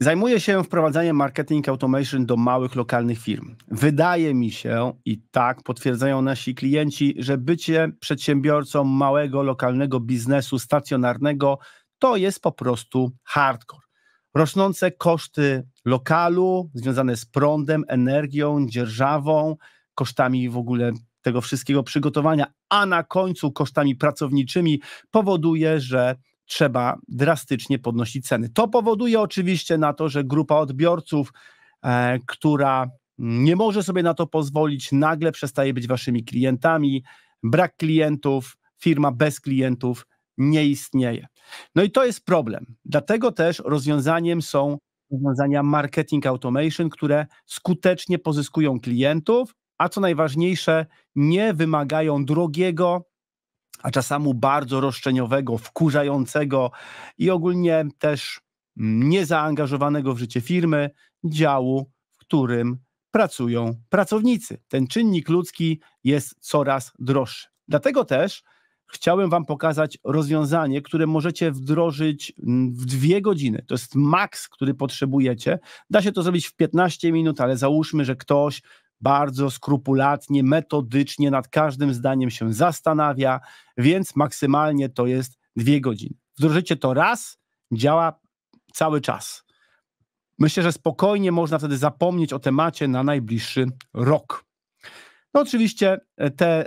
Zajmuję się wprowadzaniem marketing automation do małych lokalnych firm. Wydaje mi się, i tak potwierdzają nasi klienci, że bycie przedsiębiorcą małego lokalnego biznesu stacjonarnego to jest po prostu hardcore. Rosnące koszty lokalu związane z prądem, energią, dzierżawą, kosztami w ogóle tego wszystkiego przygotowania, a na końcu kosztami pracowniczymi powoduje, że trzeba drastycznie podnosić ceny. To powoduje oczywiście na to, że grupa odbiorców, e, która nie może sobie na to pozwolić, nagle przestaje być waszymi klientami, brak klientów, firma bez klientów nie istnieje. No i to jest problem. Dlatego też rozwiązaniem są rozwiązania marketing automation, które skutecznie pozyskują klientów, a co najważniejsze, nie wymagają drogiego a czasami bardzo roszczeniowego, wkurzającego i ogólnie też niezaangażowanego w życie firmy, działu, w którym pracują pracownicy. Ten czynnik ludzki jest coraz droższy. Dlatego też chciałem Wam pokazać rozwiązanie, które możecie wdrożyć w dwie godziny. To jest maks, który potrzebujecie. Da się to zrobić w 15 minut, ale załóżmy, że ktoś bardzo skrupulatnie, metodycznie nad każdym zdaniem się zastanawia, więc maksymalnie to jest dwie godziny. Wdrożycie to raz, działa cały czas. Myślę, że spokojnie można wtedy zapomnieć o temacie na najbliższy rok. No oczywiście e, te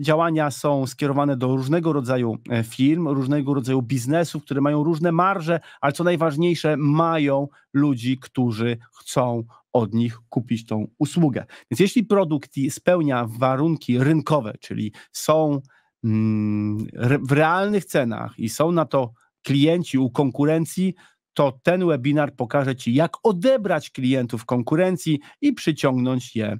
działania są skierowane do różnego rodzaju e, firm, różnego rodzaju biznesów, które mają różne marże, ale co najważniejsze, mają ludzi, którzy chcą od nich kupić tą usługę. Więc jeśli produkt spełnia warunki rynkowe, czyli są mm, w realnych cenach i są na to klienci u konkurencji, to ten webinar pokaże Ci, jak odebrać klientów konkurencji i przyciągnąć je,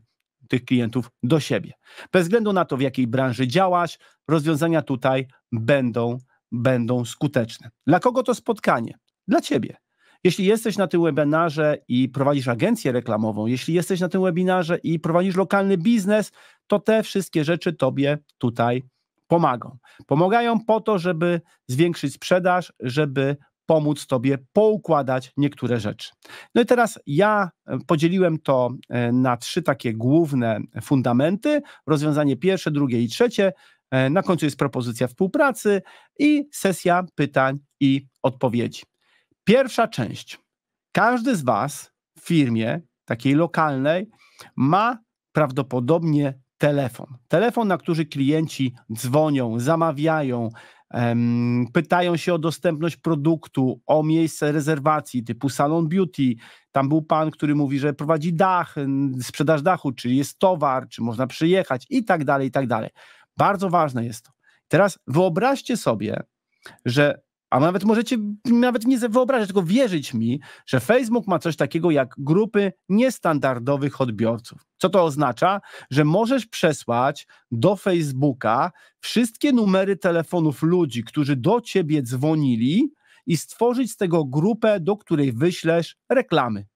tych klientów, do siebie. Bez względu na to, w jakiej branży działasz, rozwiązania tutaj będą, będą skuteczne. Dla kogo to spotkanie? Dla Ciebie. Jeśli jesteś na tym webinarze i prowadzisz agencję reklamową, jeśli jesteś na tym webinarze i prowadzisz lokalny biznes, to te wszystkie rzeczy Tobie tutaj pomagą. Pomagają po to, żeby zwiększyć sprzedaż, żeby pomóc Tobie poukładać niektóre rzeczy. No i teraz ja e, podzieliłem to e, na trzy takie główne fundamenty: rozwiązanie pierwsze, drugie i trzecie. E, na końcu jest propozycja współpracy i sesja pytań i odpowiedzi. Pierwsza część. Każdy z Was w firmie takiej lokalnej ma prawdopodobnie telefon. Telefon, na który klienci dzwonią, zamawiają, um, pytają się o dostępność produktu, o miejsce rezerwacji typu salon beauty. Tam był pan, który mówi, że prowadzi dach, sprzedaż dachu, czy jest towar, czy można przyjechać i tak dalej, i tak dalej. Bardzo ważne jest to. Teraz wyobraźcie sobie, że a nawet możecie nawet nie wyobrażać, tylko wierzyć mi, że Facebook ma coś takiego jak grupy niestandardowych odbiorców. Co to oznacza? Że możesz przesłać do Facebooka wszystkie numery telefonów ludzi, którzy do ciebie dzwonili i stworzyć z tego grupę, do której wyślesz reklamy.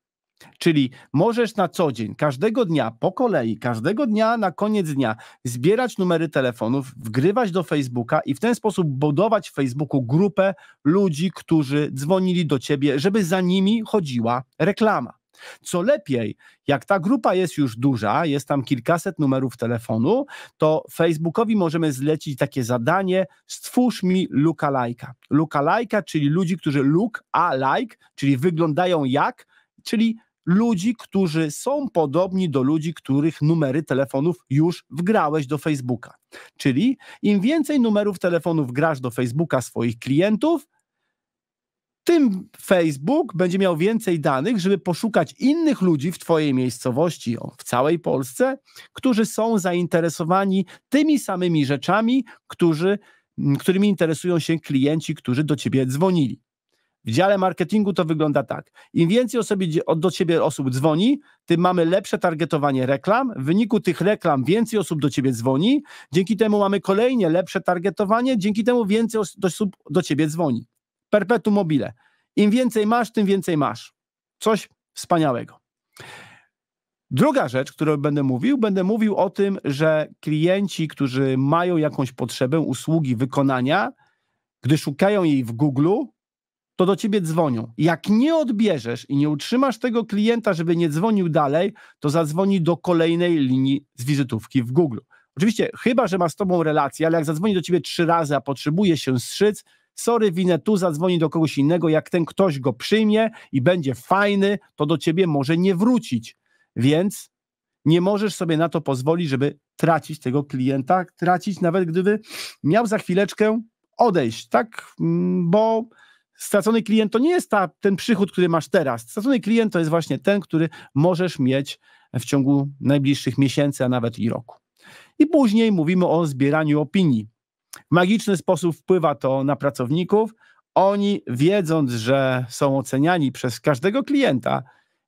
Czyli możesz na co dzień, każdego dnia po kolei, każdego dnia na koniec dnia zbierać numery telefonów, wgrywać do Facebooka i w ten sposób budować w Facebooku grupę ludzi, którzy dzwonili do ciebie, żeby za nimi chodziła reklama. Co lepiej, jak ta grupa jest już duża, jest tam kilkaset numerów telefonu, to Facebookowi możemy zlecić takie zadanie: stwórz mi luka like'a, czyli ludzi, którzy look a like, czyli wyglądają jak, czyli ludzi, którzy są podobni do ludzi, których numery telefonów już wgrałeś do Facebooka. Czyli im więcej numerów telefonów grasz do Facebooka swoich klientów, tym Facebook będzie miał więcej danych, żeby poszukać innych ludzi w Twojej miejscowości, w całej Polsce, którzy są zainteresowani tymi samymi rzeczami, którzy, którymi interesują się klienci, którzy do Ciebie dzwonili. W dziale marketingu to wygląda tak. Im więcej osoby, do ciebie osób dzwoni, tym mamy lepsze targetowanie reklam. W wyniku tych reklam więcej osób do ciebie dzwoni. Dzięki temu mamy kolejnie lepsze targetowanie. Dzięki temu więcej osób do ciebie dzwoni. Perpetuum mobile. Im więcej masz, tym więcej masz. Coś wspaniałego. Druga rzecz, którą będę mówił, będę mówił o tym, że klienci, którzy mają jakąś potrzebę usługi wykonania, gdy szukają jej w Google, to do ciebie dzwonią. Jak nie odbierzesz i nie utrzymasz tego klienta, żeby nie dzwonił dalej, to zadzwoni do kolejnej linii z wizytówki w Google. Oczywiście, chyba że ma z tobą relację, ale jak zadzwoni do ciebie trzy razy, a potrzebuje się strzyc, sorry, winę tu zadzwoni do kogoś innego. Jak ten ktoś go przyjmie i będzie fajny, to do ciebie może nie wrócić. Więc nie możesz sobie na to pozwolić, żeby tracić tego klienta, tracić nawet gdyby miał za chwileczkę odejść, tak? Mm, bo Stracony klient to nie jest ta, ten przychód, który masz teraz. Stracony klient to jest właśnie ten, który możesz mieć w ciągu najbliższych miesięcy, a nawet i roku. I później mówimy o zbieraniu opinii. W magiczny sposób wpływa to na pracowników. Oni, wiedząc, że są oceniani przez każdego klienta,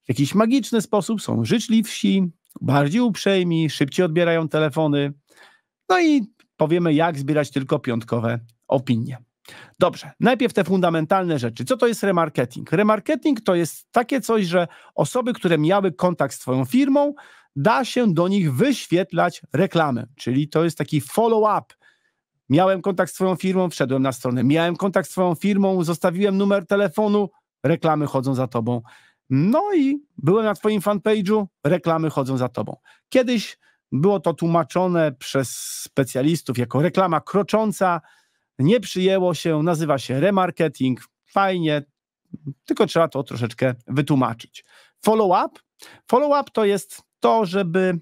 w jakiś magiczny sposób są życzliwsi, bardziej uprzejmi, szybciej odbierają telefony. No i powiemy, jak zbierać tylko piątkowe opinie. Dobrze, najpierw te fundamentalne rzeczy. Co to jest remarketing? Remarketing to jest takie coś, że osoby, które miały kontakt z Twoją firmą, da się do nich wyświetlać reklamę, czyli to jest taki follow-up. Miałem kontakt z Twoją firmą, wszedłem na stronę. Miałem kontakt z Twoją firmą, zostawiłem numer telefonu, reklamy chodzą za Tobą. No i byłem na Twoim fanpage'u, reklamy chodzą za Tobą. Kiedyś było to tłumaczone przez specjalistów jako reklama krocząca, nie przyjęło się, nazywa się remarketing, fajnie, tylko trzeba to troszeczkę wytłumaczyć. Follow-up. Follow-up to jest to, żeby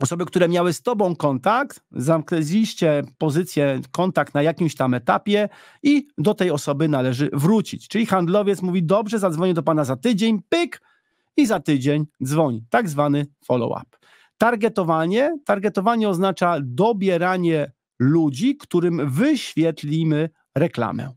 osoby, które miały z Tobą kontakt, zamknęliście pozycję, kontakt na jakimś tam etapie i do tej osoby należy wrócić. Czyli handlowiec mówi, dobrze, zadzwonię do Pana za tydzień, pyk i za tydzień dzwoni. Tak zwany follow-up. Targetowanie. Targetowanie oznacza dobieranie ludzi, którym wyświetlimy reklamę.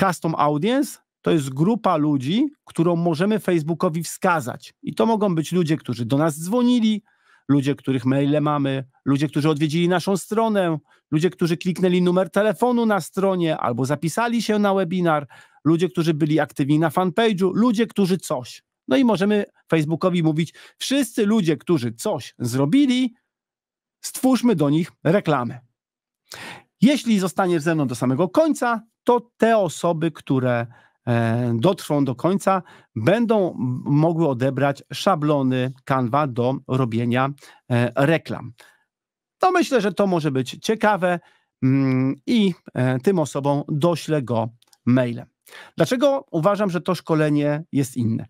Custom Audience to jest grupa ludzi, którą możemy Facebookowi wskazać. I to mogą być ludzie, którzy do nas dzwonili, ludzie, których maile mamy, ludzie, którzy odwiedzili naszą stronę, ludzie, którzy kliknęli numer telefonu na stronie albo zapisali się na webinar, ludzie, którzy byli aktywni na fanpage'u, ludzie, którzy coś. No i możemy Facebookowi mówić: wszyscy ludzie, którzy coś zrobili, stwórzmy do nich reklamę. Jeśli zostaniesz ze mną do samego końca, to te osoby, które e, dotrwą do końca, będą mogły odebrać szablony Canva do robienia e, reklam. To myślę, że to może być ciekawe mm, i e, tym osobom doślę go mailem. Dlaczego uważam, że to szkolenie jest inne?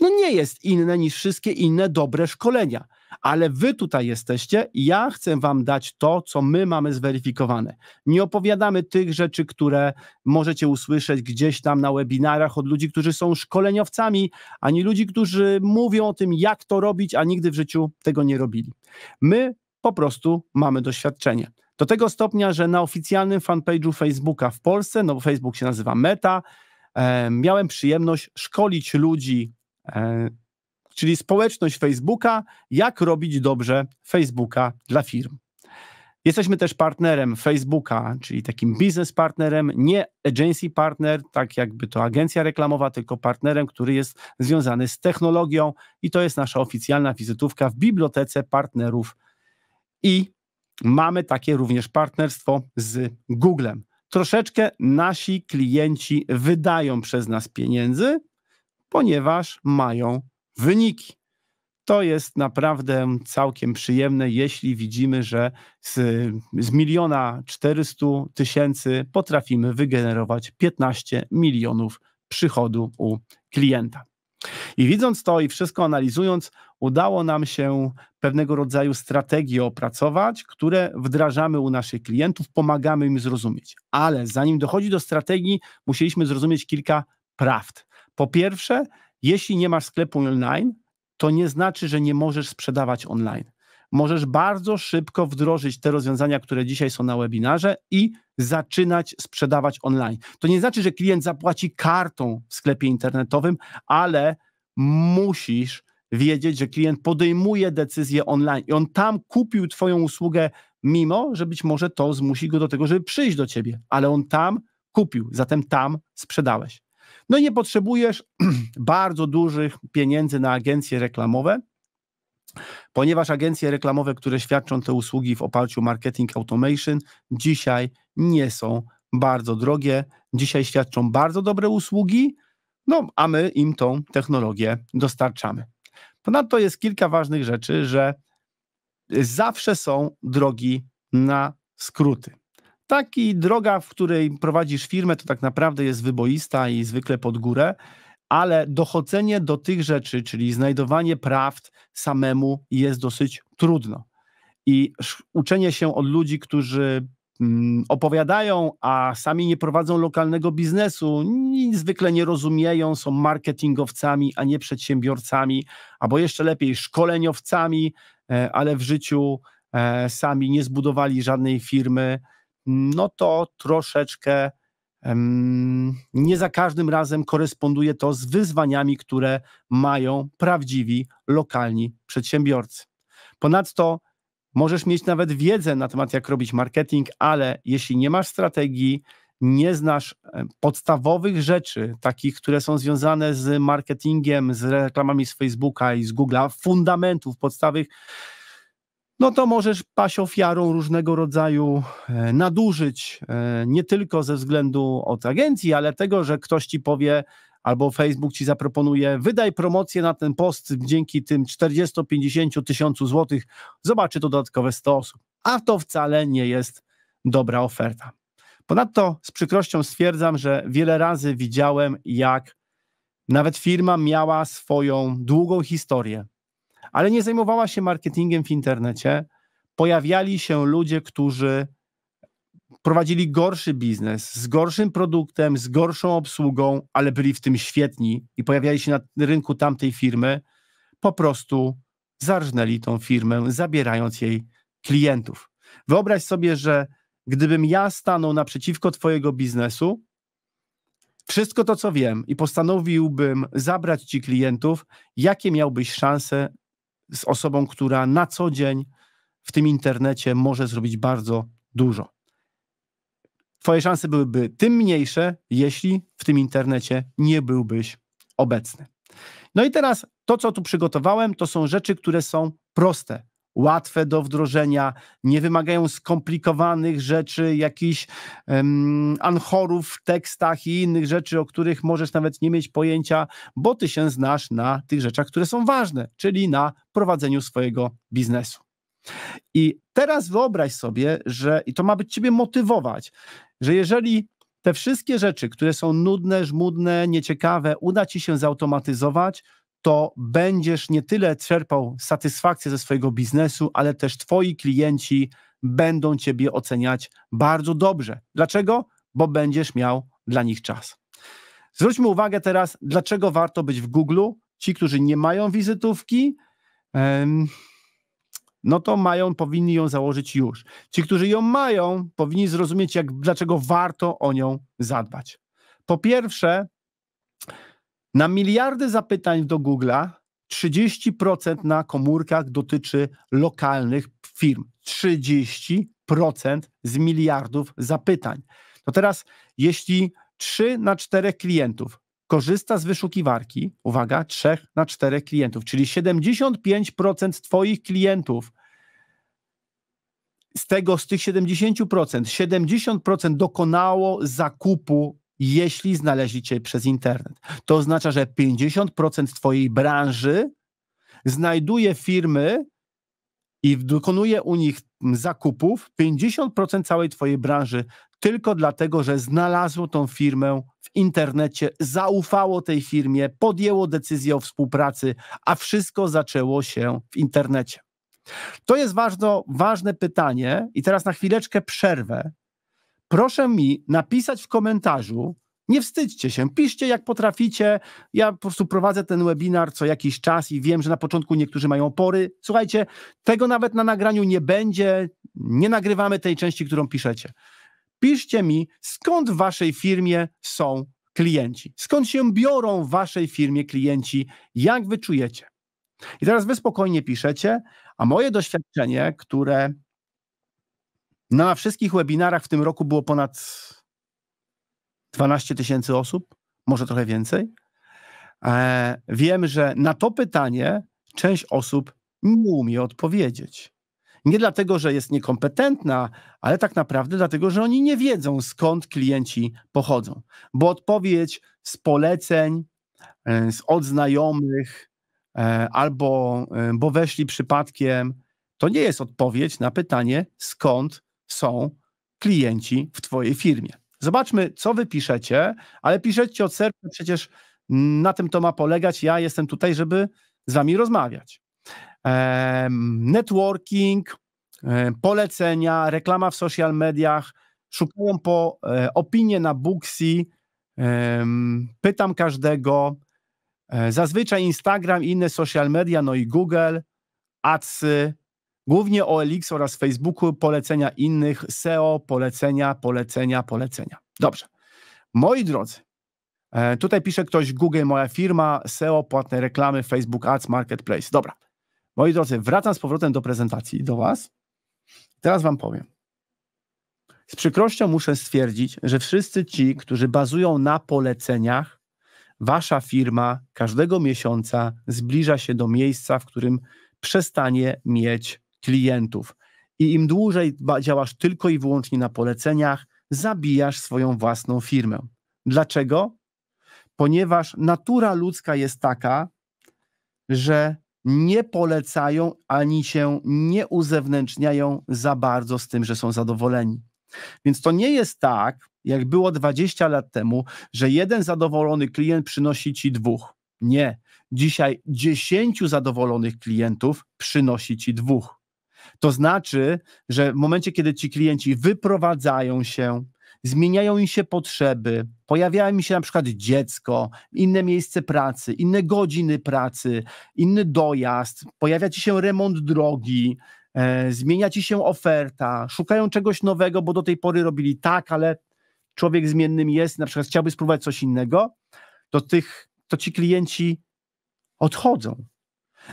No nie jest inne niż wszystkie inne dobre szkolenia ale wy tutaj jesteście i ja chcę wam dać to, co my mamy zweryfikowane. Nie opowiadamy tych rzeczy, które możecie usłyszeć gdzieś tam na webinarach od ludzi, którzy są szkoleniowcami, ani ludzi, którzy mówią o tym, jak to robić, a nigdy w życiu tego nie robili. My po prostu mamy doświadczenie. Do tego stopnia, że na oficjalnym fanpage'u Facebooka w Polsce, no bo Facebook się nazywa Meta, e, miałem przyjemność szkolić ludzi e, czyli społeczność Facebooka, jak robić dobrze Facebooka dla firm. Jesteśmy też partnerem Facebooka, czyli takim biznes partnerem, nie agency partner, tak jakby to agencja reklamowa, tylko partnerem, który jest związany z technologią i to jest nasza oficjalna wizytówka w bibliotece partnerów. I mamy takie również partnerstwo z Googlem. Troszeczkę nasi klienci wydają przez nas pieniędzy, ponieważ mają wyniki. To jest naprawdę całkiem przyjemne, jeśli widzimy, że z, miliona 400 tysięcy potrafimy wygenerować 15 milionów przychodu u klienta. I widząc to i wszystko analizując, udało nam się pewnego rodzaju strategie opracować, które wdrażamy u naszych klientów, pomagamy im zrozumieć. Ale zanim dochodzi do strategii, musieliśmy zrozumieć kilka prawd. Po pierwsze, jeśli nie masz sklepu online, to nie znaczy, że nie możesz sprzedawać online. Możesz bardzo szybko wdrożyć te rozwiązania, które dzisiaj są na webinarze i zaczynać sprzedawać online. To nie znaczy, że klient zapłaci kartą w sklepie internetowym, ale musisz wiedzieć, że klient podejmuje decyzję online i on tam kupił Twoją usługę, mimo że być może to zmusi go do tego, żeby przyjść do Ciebie, ale on tam kupił, zatem tam sprzedałeś. No nie potrzebujesz bardzo dużych pieniędzy na agencje reklamowe, ponieważ agencje reklamowe, które świadczą te usługi w oparciu o marketing automation, dzisiaj nie są bardzo drogie. Dzisiaj świadczą bardzo dobre usługi, no a my im tą technologię dostarczamy. Ponadto jest kilka ważnych rzeczy, że zawsze są drogi na skróty. Taki droga, w której prowadzisz firmę, to tak naprawdę jest wyboista i zwykle pod górę, ale dochodzenie do tych rzeczy, czyli znajdowanie prawd samemu jest dosyć trudno. I uczenie się od ludzi, którzy mm, opowiadają, a sami nie prowadzą lokalnego biznesu, zwykle nie rozumieją, są marketingowcami, a nie przedsiębiorcami, albo jeszcze lepiej szkoleniowcami, e, ale w życiu e, sami nie zbudowali żadnej firmy, no to troszeczkę nie za każdym razem koresponduje to z wyzwaniami, które mają prawdziwi lokalni przedsiębiorcy. Ponadto możesz mieć nawet wiedzę na temat, jak robić marketing, ale jeśli nie masz strategii, nie znasz podstawowych rzeczy, takich, które są związane z marketingiem, z reklamami z Facebooka i z Google'a, fundamentów podstawowych, no to możesz paść ofiarą różnego rodzaju e, nadużyć, e, nie tylko ze względu od agencji, ale tego, że ktoś ci powie, albo Facebook ci zaproponuje, wydaj promocję na ten post dzięki tym 40-50 tysiącu złotych, zobaczy to dodatkowe 100 osób. A to wcale nie jest dobra oferta. Ponadto z przykrością stwierdzam, że wiele razy widziałem, jak nawet firma miała swoją długą historię, ale nie zajmowała się marketingiem w internecie. Pojawiali się ludzie, którzy prowadzili gorszy biznes, z gorszym produktem, z gorszą obsługą, ale byli w tym świetni i pojawiali się na rynku tamtej firmy, po prostu zarżnęli tą firmę, zabierając jej klientów. Wyobraź sobie, że gdybym ja stanął naprzeciwko Twojego biznesu, wszystko to, co wiem, i postanowiłbym zabrać Ci klientów, jakie miałbyś szanse, z osobą, która na co dzień w tym internecie może zrobić bardzo dużo. Twoje szanse byłyby tym mniejsze, jeśli w tym internecie nie byłbyś obecny. No i teraz to, co tu przygotowałem, to są rzeczy, które są proste łatwe do wdrożenia, nie wymagają skomplikowanych rzeczy, jakichś um, anchorów w tekstach i innych rzeczy, o których możesz nawet nie mieć pojęcia, bo ty się znasz na tych rzeczach, które są ważne, czyli na prowadzeniu swojego biznesu. I teraz wyobraź sobie, że i to ma być ciebie motywować, że jeżeli te wszystkie rzeczy, które są nudne, żmudne, nieciekawe, uda ci się zautomatyzować, to będziesz nie tyle czerpał satysfakcję ze swojego biznesu, ale też twoi klienci będą ciebie oceniać bardzo dobrze. Dlaczego? Bo będziesz miał dla nich czas. Zwróćmy uwagę teraz, dlaczego warto być w Google. Ci, którzy nie mają wizytówki, no to mają, powinni ją założyć już. Ci, którzy ją mają, powinni zrozumieć, jak, dlaczego warto o nią zadbać. Po pierwsze, na miliardy zapytań do Google'a 30% na komórkach dotyczy lokalnych firm. 30% z miliardów zapytań. To teraz, jeśli 3 na 4 klientów korzysta z wyszukiwarki, uwaga, 3 na 4 klientów, czyli 75% Twoich klientów, z tego, z tych 70%, 70% dokonało zakupu jeśli znaleźli cię przez internet. To oznacza, że 50% twojej branży znajduje firmy i dokonuje u nich zakupów, 50% całej twojej branży tylko dlatego, że znalazło tą firmę w internecie, zaufało tej firmie, podjęło decyzję o współpracy, a wszystko zaczęło się w internecie. To jest bardzo ważne pytanie, i teraz na chwileczkę przerwę, proszę mi napisać w komentarzu, nie wstydźcie się, piszcie jak potraficie. Ja po prostu prowadzę ten webinar co jakiś czas i wiem, że na początku niektórzy mają opory. Słuchajcie, tego nawet na nagraniu nie będzie, nie nagrywamy tej części, którą piszecie. Piszcie mi, skąd w waszej firmie są klienci, skąd się biorą w waszej firmie klienci, jak wy czujecie. I teraz wy spokojnie piszecie, a moje doświadczenie, które no, na wszystkich webinarach w tym roku było ponad 12 tysięcy osób, może trochę więcej. E, wiem, że na to pytanie część osób nie umie odpowiedzieć. Nie dlatego, że jest niekompetentna, ale tak naprawdę dlatego, że oni nie wiedzą, skąd klienci pochodzą. Bo odpowiedź z poleceń, e, z od znajomych, e, albo bo weszli przypadkiem, to nie jest odpowiedź na pytanie, skąd są klienci w Twojej firmie. Zobaczmy, co Wy piszecie, ale piszecie od serca, przecież na tym to ma polegać. Ja jestem tutaj, żeby z Wami rozmawiać. Networking, e, polecenia, reklama w social mediach, szukają po e, opinie na Booksy, pytam każdego. E, zazwyczaj Instagram, inne social media, no i Google, adsy, Głównie OLX oraz Facebooku, polecenia innych, SEO, polecenia, polecenia, polecenia. Dobrze. Moi drodzy, e, tutaj pisze ktoś Google, moja firma, SEO, płatne reklamy, Facebook Ads, Marketplace. Dobra. Moi drodzy, wracam z powrotem do prezentacji, do Was. Teraz Wam powiem. Z przykrością muszę stwierdzić, że wszyscy ci, którzy bazują na poleceniach, wasza firma każdego miesiąca zbliża się do miejsca, w którym przestanie mieć klientów. I im dłużej działasz tylko i wyłącznie na poleceniach, zabijasz swoją własną firmę. Dlaczego? Ponieważ natura ludzka jest taka, że nie polecają ani się nie uzewnętrzniają za bardzo z tym, że są zadowoleni. Więc to nie jest tak, jak było 20 lat temu, że jeden zadowolony klient przynosi ci dwóch. Nie. Dzisiaj 10 zadowolonych klientów przynosi ci dwóch. To znaczy, że w momencie, kiedy ci klienci wyprowadzają się, zmieniają im się potrzeby, pojawiają mi się na przykład dziecko, inne miejsce pracy, inne godziny pracy, inny dojazd, pojawia ci się remont drogi, e, zmienia ci się oferta, szukają czegoś nowego, bo do tej pory robili tak, ale człowiek zmiennym jest, na przykład chciałby spróbować coś innego, to, tych, to ci klienci odchodzą.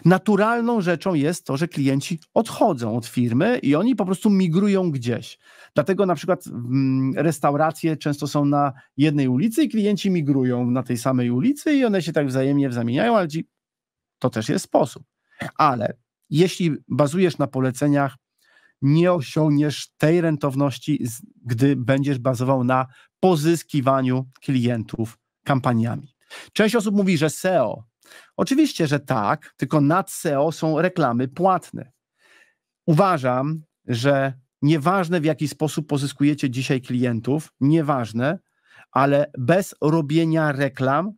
Naturalną rzeczą jest to, że klienci odchodzą od firmy i oni po prostu migrują gdzieś. Dlatego na przykład mm, restauracje często są na jednej ulicy i klienci migrują na tej samej ulicy i one się tak wzajemnie zamieniają, ale ci, to też jest sposób. Ale jeśli bazujesz na poleceniach, nie osiągniesz tej rentowności, gdy będziesz bazował na pozyskiwaniu klientów kampaniami. Część osób mówi, że SEO Oczywiście, że tak, tylko nad SEO są reklamy płatne. Uważam, że nieważne w jaki sposób pozyskujecie dzisiaj klientów, nieważne, ale bez robienia reklam,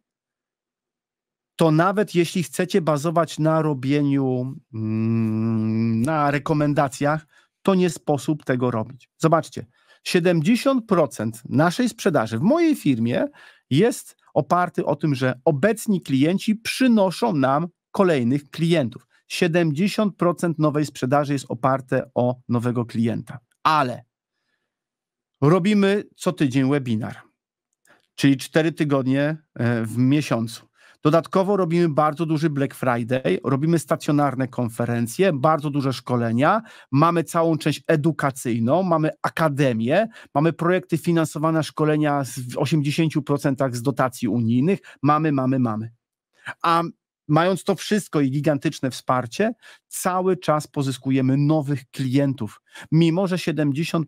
to nawet jeśli chcecie bazować na robieniu, mm, na rekomendacjach, to nie sposób tego robić. Zobaczcie, 70% naszej sprzedaży w mojej firmie jest oparty o tym, że obecni klienci przynoszą nam kolejnych klientów. 70% nowej sprzedaży jest oparte o nowego klienta. Ale robimy co tydzień webinar, czyli 4 tygodnie e, w miesiącu. Dodatkowo robimy bardzo duży Black Friday, robimy stacjonarne konferencje, bardzo duże szkolenia, mamy całą część edukacyjną, mamy akademię, mamy projekty finansowane, szkolenia w 80% z dotacji unijnych, mamy, mamy, mamy. A mając to wszystko i gigantyczne wsparcie, cały czas pozyskujemy nowych klientów, mimo że 70%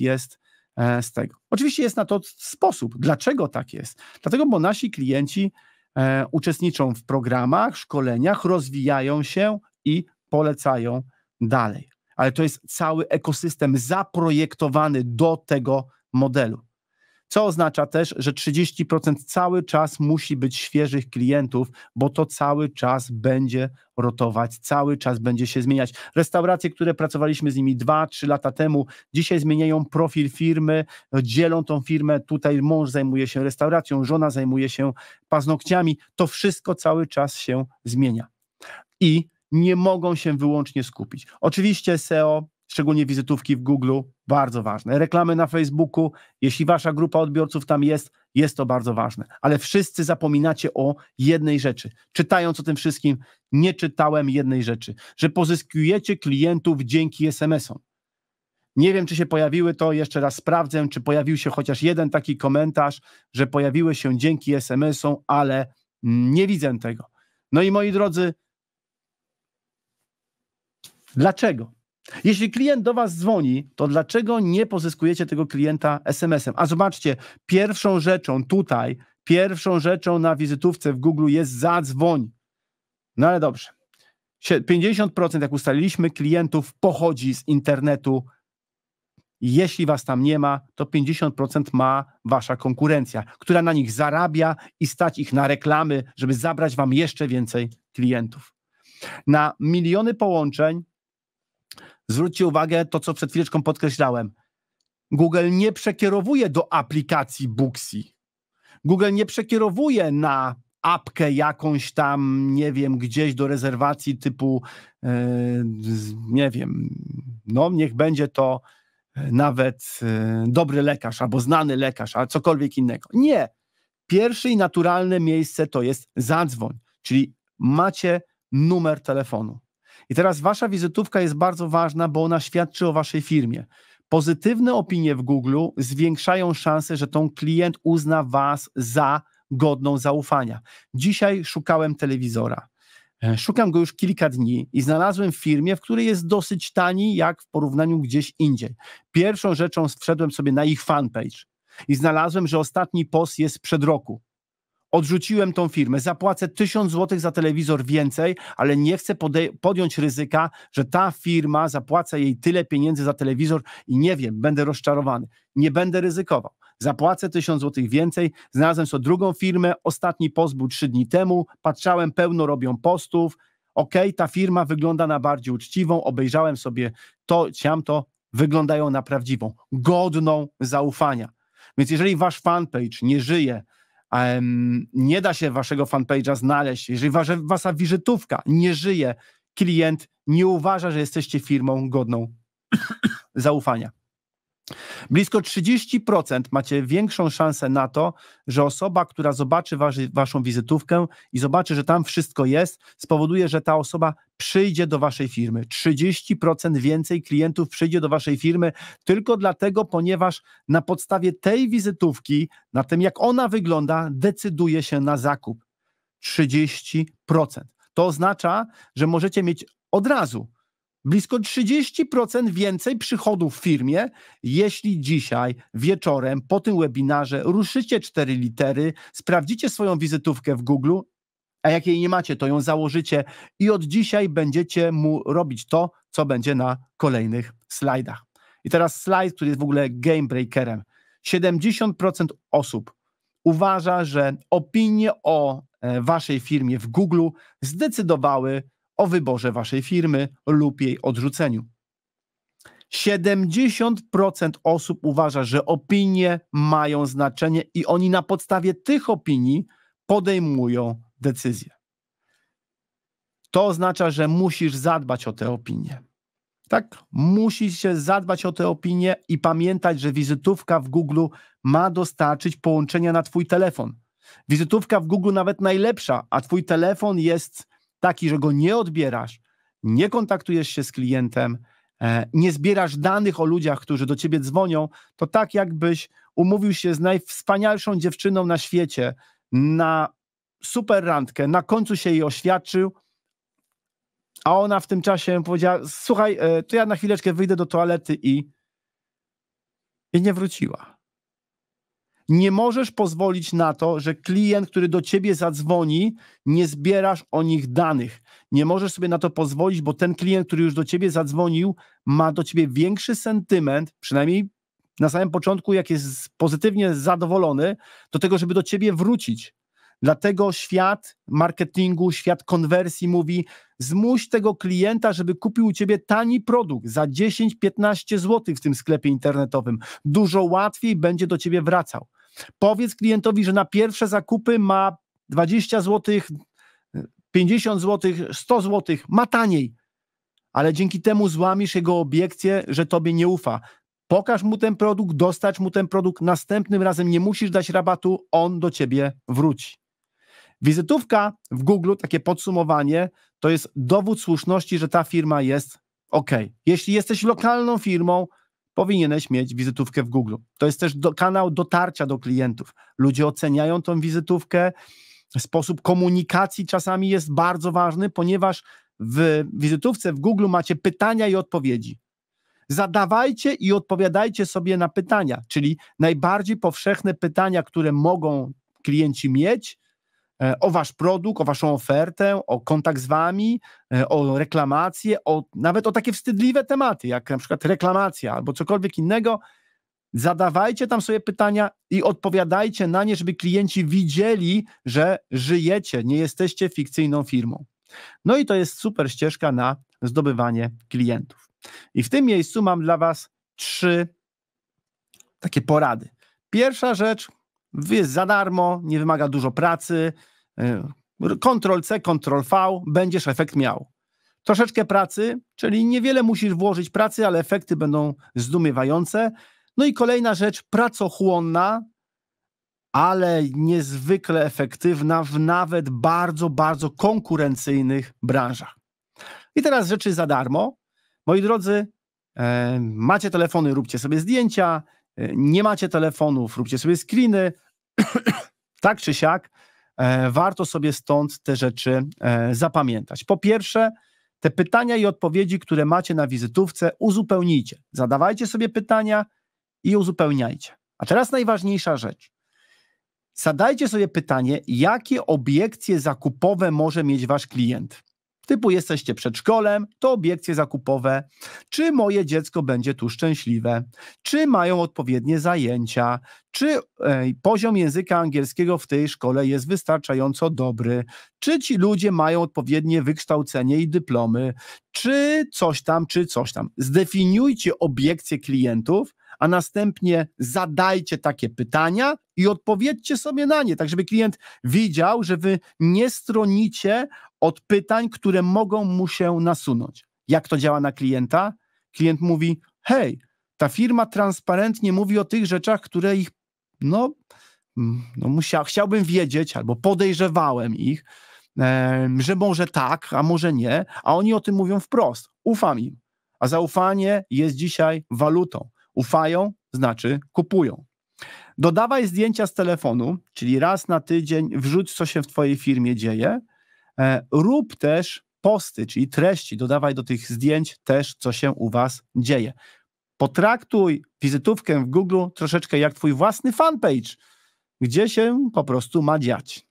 jest e, z tego. Oczywiście jest na to sposób. Dlaczego tak jest? Dlatego, bo nasi klienci E, uczestniczą w programach, szkoleniach, rozwijają się i polecają dalej. Ale to jest cały ekosystem zaprojektowany do tego modelu co oznacza też, że 30% cały czas musi być świeżych klientów, bo to cały czas będzie rotować, cały czas będzie się zmieniać. Restauracje, które pracowaliśmy z nimi 2-3 lata temu, dzisiaj zmieniają profil firmy, dzielą tą firmę. Tutaj mąż zajmuje się restauracją, żona zajmuje się paznokciami. To wszystko cały czas się zmienia. I nie mogą się wyłącznie skupić. Oczywiście SEO szczególnie wizytówki w Google, bardzo ważne. Reklamy na Facebooku, jeśli wasza grupa odbiorców tam jest, jest to bardzo ważne. Ale wszyscy zapominacie o jednej rzeczy. Czytając o tym wszystkim, nie czytałem jednej rzeczy, że pozyskujecie klientów dzięki SMS-om. Nie wiem, czy się pojawiły to, jeszcze raz sprawdzę, czy pojawił się chociaż jeden taki komentarz, że pojawiły się dzięki SMS-om, ale nie widzę tego. No i moi drodzy, dlaczego? Jeśli klient do Was dzwoni, to dlaczego nie pozyskujecie tego klienta SMS-em? A zobaczcie, pierwszą rzeczą tutaj, pierwszą rzeczą na wizytówce w Google jest zadzwoń. No ale dobrze. 50%, jak ustaliliśmy, klientów pochodzi z internetu. Jeśli was tam nie ma, to 50% ma wasza konkurencja, która na nich zarabia i stać ich na reklamy, żeby zabrać wam jeszcze więcej klientów. Na miliony połączeń Zwróćcie uwagę to, co przed chwileczką podkreślałem. Google nie przekierowuje do aplikacji Booksy. Google nie przekierowuje na apkę jakąś tam, nie wiem, gdzieś do rezerwacji typu, yy, nie wiem, no niech będzie to e, nawet yy, dobry lekarz albo znany lekarz, albo cokolwiek innego. Nie. Pierwsze i naturalne miejsce to jest zadzwoń, czyli macie numer telefonu. I teraz wasza wizytówka jest bardzo ważna, bo ona świadczy o waszej firmie. Pozytywne opinie w Google zwiększają szanse, że ten klient uzna was za godną zaufania. Dzisiaj szukałem telewizora. E, szukam go już kilka dni i znalazłem firmie, w której jest dosyć tani, jak w porównaniu gdzieś indziej. Pierwszą rzeczą wszedłem sobie na ich fanpage i znalazłem, że ostatni post jest przed roku odrzuciłem tą firmę, zapłacę 1000 zł za telewizor więcej, ale nie chcę podjąć ryzyka, że ta firma zapłaca jej tyle pieniędzy za telewizor i nie wiem, będę rozczarowany. Nie będę ryzykował. Zapłacę 1000 zł więcej. Znalazłem sobie drugą firmę. Ostatni post był 3 dni temu. Patrzałem, pełno robią postów. OK, ta firma wygląda na bardziej uczciwą. Obejrzałem sobie to, to. Wyglądają na prawdziwą, godną zaufania. Więc jeżeli wasz fanpage nie żyje Um, nie da się waszego fanpage'a znaleźć, jeżeli wasza, wasza wizytówka nie żyje, klient nie uważa, że jesteście firmą godną zaufania. Blisko 30% macie większą szansę na to, że osoba, która zobaczy waszą wizytówkę i zobaczy, że tam wszystko jest, spowoduje, że ta osoba przyjdzie do waszej firmy. 30% więcej klientów przyjdzie do waszej firmy tylko dlatego, ponieważ na podstawie tej wizytówki, na tym jak ona wygląda, decyduje się na zakup. 30%. To oznacza, że możecie mieć od razu Blisko 30% więcej przychodów w firmie, jeśli dzisiaj wieczorem po tym webinarze ruszycie cztery litery, sprawdzicie swoją wizytówkę w Google, a jak jej nie macie, to ją założycie i od dzisiaj będziecie mu robić to, co będzie na kolejnych slajdach. I teraz slajd, który jest w ogóle gamebreakerem. 70% osób uważa, że opinie o e, waszej firmie w Google zdecydowały o wyborze waszej firmy lub jej odrzuceniu. 70% osób uważa, że opinie mają znaczenie i oni na podstawie tych opinii podejmują decyzje. To oznacza, że musisz zadbać o te opinie. Tak, musisz się zadbać o te opinie i pamiętać, że wizytówka w Google ma dostarczyć połączenia na Twój telefon. Wizytówka w Google nawet najlepsza, a Twój telefon jest taki, że go nie odbierasz, nie kontaktujesz się z klientem, e, nie zbierasz danych o ludziach, którzy do ciebie dzwonią, to tak jakbyś umówił się z najwspanialszą dziewczyną na świecie na super randkę, na końcu się jej oświadczył, a ona w tym czasie powiedziała: Słuchaj, e, to ja na chwileczkę wyjdę do toalety i, i nie wróciła. Nie możesz pozwolić na to, że klient, który do ciebie zadzwoni, nie zbierasz o nich danych. Nie możesz sobie na to pozwolić, bo ten klient, który już do ciebie zadzwonił, ma do ciebie większy sentyment, przynajmniej na samym początku, jak jest pozytywnie zadowolony, do tego, żeby do ciebie wrócić. Dlatego świat marketingu, świat konwersji mówi: zmuś tego klienta, żeby kupił u ciebie tani produkt za 10-15 zł w tym sklepie internetowym. Dużo łatwiej będzie do ciebie wracał. Powiedz klientowi, że na pierwsze zakupy ma 20 zł, 50 zł, 100 zł, ma taniej, ale dzięki temu złamisz jego obiekcję, że tobie nie ufa. Pokaż mu ten produkt, dostać mu ten produkt, następnym razem nie musisz dać rabatu, on do ciebie wróci. Wizytówka w Google, takie podsumowanie, to jest dowód słuszności, że ta firma jest ok. Jeśli jesteś lokalną firmą, powinieneś mieć wizytówkę w Google. To jest też do, kanał dotarcia do klientów. Ludzie oceniają tą wizytówkę. Sposób komunikacji czasami jest bardzo ważny, ponieważ w wizytówce w Google macie pytania i odpowiedzi. Zadawajcie i odpowiadajcie sobie na pytania, czyli najbardziej powszechne pytania, które mogą klienci mieć, E, o wasz produkt, o waszą ofertę, o kontakt z wami, e, o reklamację, o, nawet o takie wstydliwe tematy, jak na przykład reklamacja albo cokolwiek innego. Zadawajcie tam sobie pytania i odpowiadajcie na nie, żeby klienci widzieli, że żyjecie, nie jesteście fikcyjną firmą. No i to jest super ścieżka na zdobywanie klientów. I w tym miejscu mam dla Was trzy takie porady. Pierwsza rzecz jest za darmo, nie wymaga dużo pracy, E, Ctrl-C, Ctrl-V, będziesz efekt miał. Troszeczkę pracy, czyli niewiele musisz włożyć pracy, ale efekty będą zdumiewające. No i kolejna rzecz, pracochłonna, ale niezwykle efektywna w nawet bardzo, bardzo konkurencyjnych branżach. I teraz rzeczy za darmo. Moi drodzy, e, macie telefony, róbcie sobie zdjęcia. E, nie macie telefonów, róbcie sobie screeny. tak czy siak, E, warto sobie stąd te rzeczy e, zapamiętać. Po pierwsze, te pytania i odpowiedzi, które macie na wizytówce, uzupełnijcie. Zadawajcie sobie pytania i uzupełniajcie. A teraz najważniejsza rzecz. Zadajcie sobie pytanie, jakie obiekcje zakupowe może mieć wasz klient typu jesteście przedszkolem, to obiekcje zakupowe, czy moje dziecko będzie tu szczęśliwe, czy mają odpowiednie zajęcia, czy poziom języka angielskiego w tej szkole jest wystarczająco dobry, czy ci ludzie mają odpowiednie wykształcenie i dyplomy, czy coś tam, czy coś tam. Zdefiniujcie obiekcje klientów, a następnie zadajcie takie pytania i odpowiedzcie sobie na nie, tak żeby klient widział, że wy nie stronicie od pytań, które mogą mu się nasunąć. Jak to działa na klienta? Klient mówi: Hej, ta firma transparentnie mówi o tych rzeczach, które ich, no, mm, no musiał, chciałbym wiedzieć, albo podejrzewałem ich, e, że może tak, a może nie, a oni o tym mówią wprost. Ufam im. A zaufanie jest dzisiaj walutą. Ufają, znaczy kupują. Dodawaj zdjęcia z telefonu, czyli raz na tydzień wrzuć, co się w Twojej firmie dzieje E, rób też posty, czyli treści, dodawaj do tych zdjęć też, co się u Was dzieje. Potraktuj wizytówkę w Google troszeczkę jak Twój własny fanpage, gdzie się po prostu ma dziać.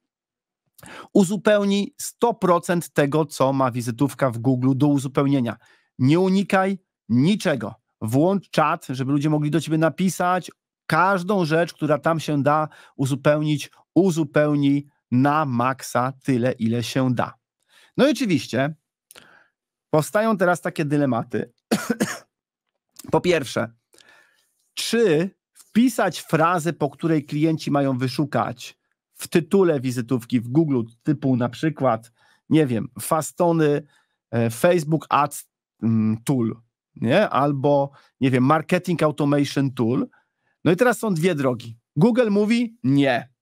Uzupełnij 100% tego, co ma wizytówka w Google do uzupełnienia. Nie unikaj niczego. Włącz czat, żeby ludzie mogli do ciebie napisać. Każdą rzecz, która tam się da uzupełnić, uzupełnij na maksa tyle, ile się da. No i oczywiście powstają teraz takie dylematy. po pierwsze, czy wpisać frazę, po której klienci mają wyszukać w tytule wizytówki w Google, typu na przykład, nie wiem, Fastony e, Facebook Ads mm, Tool, nie? albo, nie wiem, Marketing Automation Tool. No i teraz są dwie drogi. Google mówi nie.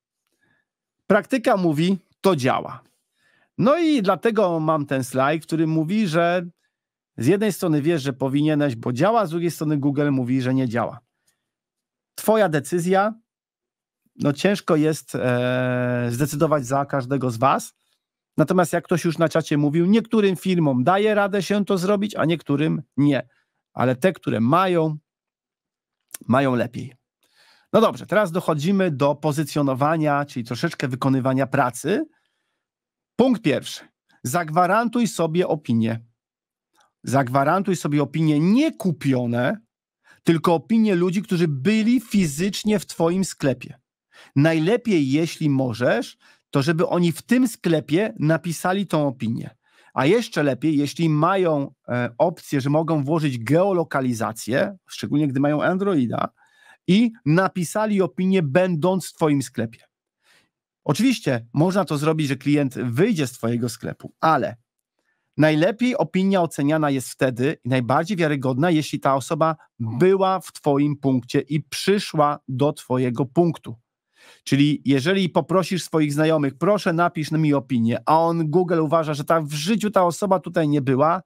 Praktyka mówi, to działa. No i dlatego mam ten slajd, który mówi, że z jednej strony wiesz, że powinieneś, bo działa, z drugiej strony Google mówi, że nie działa. Twoja decyzja, no ciężko jest e, zdecydować za każdego z Was. Natomiast jak ktoś już na czacie mówił, niektórym firmom daje radę się to zrobić, a niektórym nie. Ale te, które mają, mają lepiej. No dobrze, teraz dochodzimy do pozycjonowania, czyli troszeczkę wykonywania pracy. Punkt pierwszy. Zagwarantuj sobie opinie. Zagwarantuj sobie opinie nie kupione, tylko opinie ludzi, którzy byli fizycznie w Twoim sklepie. Najlepiej, jeśli możesz, to żeby oni w tym sklepie napisali tą opinię. A jeszcze lepiej, jeśli mają e, opcję, że mogą włożyć geolokalizację, szczególnie gdy mają Androida, i napisali opinię, będąc w Twoim sklepie. Oczywiście można to zrobić, że klient wyjdzie z Twojego sklepu, ale najlepiej opinia oceniana jest wtedy i najbardziej wiarygodna, jeśli ta osoba była w Twoim punkcie i przyszła do Twojego punktu. Czyli jeżeli poprosisz swoich znajomych, proszę napisz mi opinię, a on Google uważa, że ta w życiu ta osoba tutaj nie była,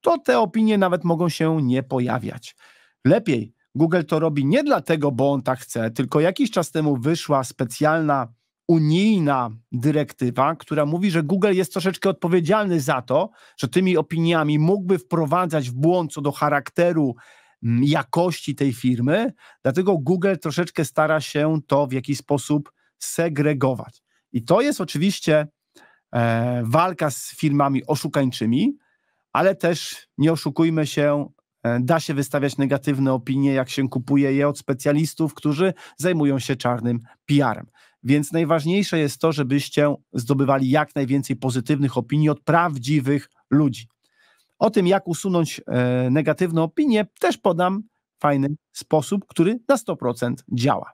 to te opinie nawet mogą się nie pojawiać. Lepiej Google to robi nie dlatego, bo on tak chce, tylko jakiś czas temu wyszła specjalna unijna dyrektywa, która mówi, że Google jest troszeczkę odpowiedzialny za to, że tymi opiniami mógłby wprowadzać w błąd co do charakteru mm, jakości tej firmy, dlatego Google troszeczkę stara się to w jakiś sposób segregować. I to jest oczywiście e, walka z firmami oszukańczymi, ale też nie oszukujmy się, E, da się wystawiać negatywne opinie, jak się kupuje je od specjalistów, którzy zajmują się czarnym PR-em. Więc najważniejsze jest to, żebyście zdobywali jak najwięcej pozytywnych opinii od prawdziwych ludzi. O tym, jak usunąć e, negatywną opinię, też podam fajny sposób, który na 100% działa.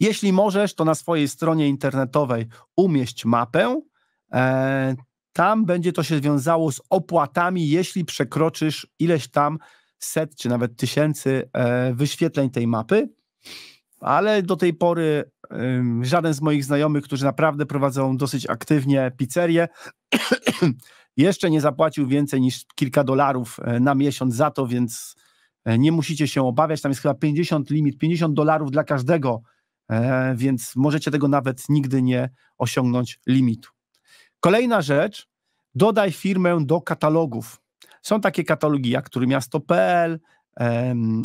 Jeśli możesz, to na swojej stronie internetowej umieść mapę. E, tam będzie to się wiązało z opłatami, jeśli przekroczysz ileś tam set czy nawet tysięcy e, wyświetleń tej mapy. Ale do tej pory żaden z moich znajomych, którzy naprawdę prowadzą dosyć aktywnie pizzerię, jeszcze nie zapłacił więcej niż kilka dolarów e, na miesiąc za to, więc e, nie musicie się obawiać. Tam jest chyba 50 limit, 50 dolarów dla każdego, więc możecie tego nawet nigdy nie osiągnąć limitu. Kolejna rzecz, dodaj firmę do katalogów. Są takie katalogi jak trójmiasto.pl,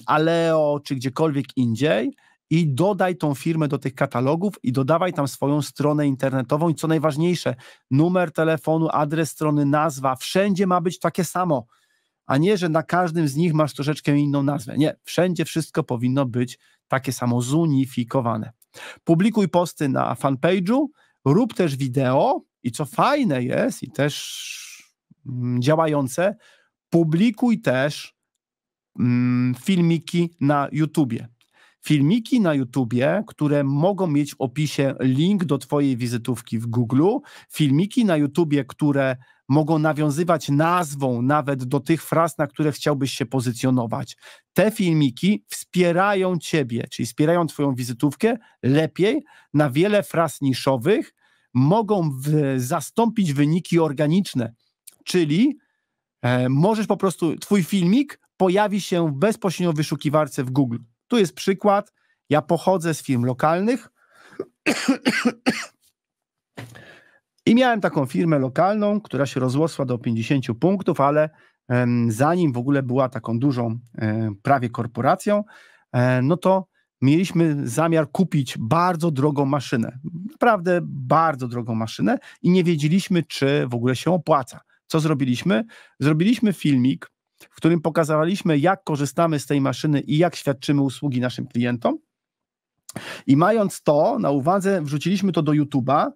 Aleo czy gdziekolwiek indziej i dodaj tą firmę do tych katalogów i dodawaj tam swoją stronę internetową i co najważniejsze, numer telefonu, adres strony, nazwa, wszędzie ma być takie samo, a nie, że na każdym z nich masz troszeczkę inną nazwę. Nie, wszędzie wszystko powinno być takie samo, zunifikowane. Publikuj posty na fanpage'u, rób też wideo, i co fajne jest i też mm, działające, publikuj też mm, filmiki na YouTubie. Filmiki na YouTubie, które mogą mieć w opisie link do Twojej wizytówki w Google, filmiki na YouTubie, które mogą nawiązywać nazwą nawet do tych fraz, na które chciałbyś się pozycjonować. Te filmiki wspierają Ciebie, czyli wspierają Twoją wizytówkę lepiej na wiele fraz niszowych mogą w, zastąpić wyniki organiczne, czyli e, możesz po prostu, twój filmik pojawi się w bezpośrednio wyszukiwarce w Google. Tu jest przykład, ja pochodzę z firm lokalnych i miałem taką firmę lokalną, która się rozłosła do 50 punktów, ale zanim w ogóle była taką dużą e, prawie korporacją, e, no to mieliśmy zamiar kupić bardzo drogą maszynę, naprawdę bardzo drogą maszynę i nie wiedzieliśmy, czy w ogóle się opłaca. Co zrobiliśmy? Zrobiliśmy filmik, w którym pokazaliśmy, jak korzystamy z tej maszyny i jak świadczymy usługi naszym klientom. I mając to na uwadze, wrzuciliśmy to do YouTube'a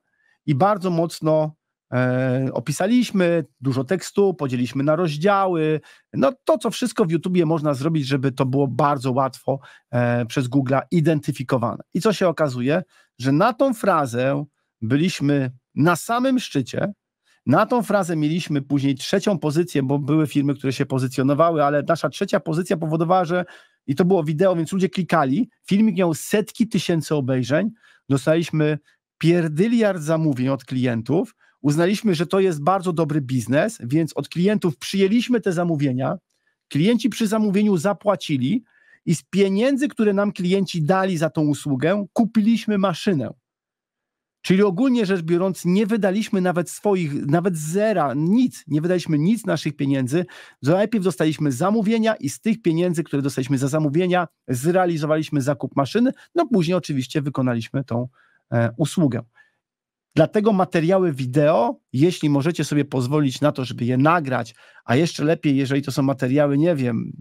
i bardzo mocno E, opisaliśmy, dużo tekstu, podzieliliśmy na rozdziały. No to, co wszystko w YouTubie można zrobić, żeby to było bardzo łatwo e, przez Google'a identyfikowane. I co się okazuje, że na tą frazę byliśmy na samym szczycie. Na tą frazę mieliśmy później trzecią pozycję, bo były firmy, które się pozycjonowały, ale nasza trzecia pozycja powodowała, że i to było wideo, więc ludzie klikali. Filmik miał setki tysięcy obejrzeń. Dostaliśmy pierdyliard zamówień od klientów Uznaliśmy, że to jest bardzo dobry biznes, więc od klientów przyjęliśmy te zamówienia. Klienci przy zamówieniu zapłacili i z pieniędzy, które nam klienci dali za tą usługę, kupiliśmy maszynę. Czyli ogólnie rzecz biorąc, nie wydaliśmy nawet swoich, nawet zera, nic, nie wydaliśmy nic naszych pieniędzy. Najpierw dostaliśmy zamówienia i z tych pieniędzy, które dostaliśmy za zamówienia, zrealizowaliśmy zakup maszyny, no później oczywiście wykonaliśmy tą e, usługę. Dlatego materiały wideo, jeśli możecie sobie pozwolić na to, żeby je nagrać, a jeszcze lepiej, jeżeli to są materiały, nie wiem,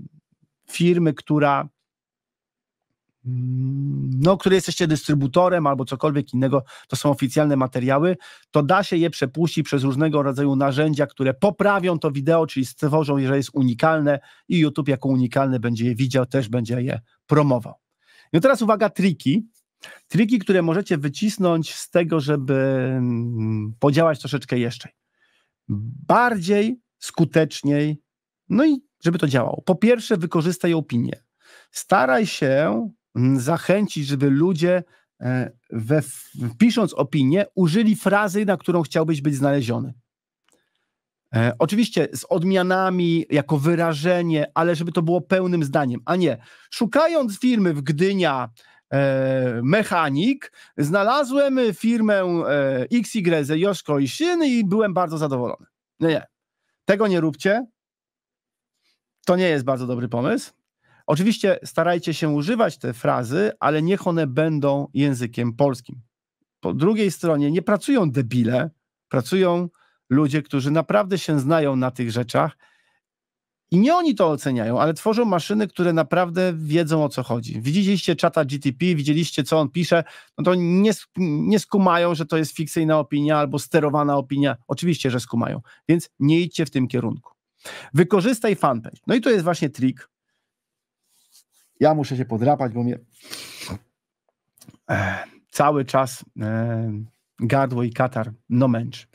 firmy, która mm, no, które jesteście dystrybutorem albo cokolwiek innego, to są oficjalne materiały, to da się je przepuścić przez różnego rodzaju narzędzia, które poprawią to wideo, czyli stworzą jeżeli jest unikalne i YouTube jako unikalne będzie je widział, też będzie je promował. No teraz uwaga, triki, Triki, które możecie wycisnąć z tego, żeby mm, podziałać troszeczkę jeszcze. Bardziej, skuteczniej, no i żeby to działało. Po pierwsze, wykorzystaj opinię. Staraj się mm, zachęcić, żeby ludzie e, we, pisząc opinię użyli frazy, na którą chciałbyś być znaleziony. E, oczywiście z odmianami, jako wyrażenie, ale żeby to było pełnym zdaniem, a nie szukając firmy w Gdynia E, mechanik. Znalazłem firmę e, XYZ Joszko i Szyn i byłem bardzo zadowolony. Nie, nie, tego nie róbcie. To nie jest bardzo dobry pomysł. Oczywiście starajcie się używać te frazy, ale niech one będą językiem polskim. Po drugiej stronie nie pracują debile, pracują ludzie, którzy naprawdę się znają na tych rzeczach i nie oni to oceniają, ale tworzą maszyny, które naprawdę wiedzą o co chodzi. Widzieliście czata GTP, widzieliście co on pisze, no to nie, nie skumają, że to jest fikcyjna opinia albo sterowana opinia. Oczywiście, że skumają, więc nie idźcie w tym kierunku. Wykorzystaj fanpage. No i to jest właśnie trik. Ja muszę się podrapać, bo mnie e, cały czas e, gardło i katar no męcz.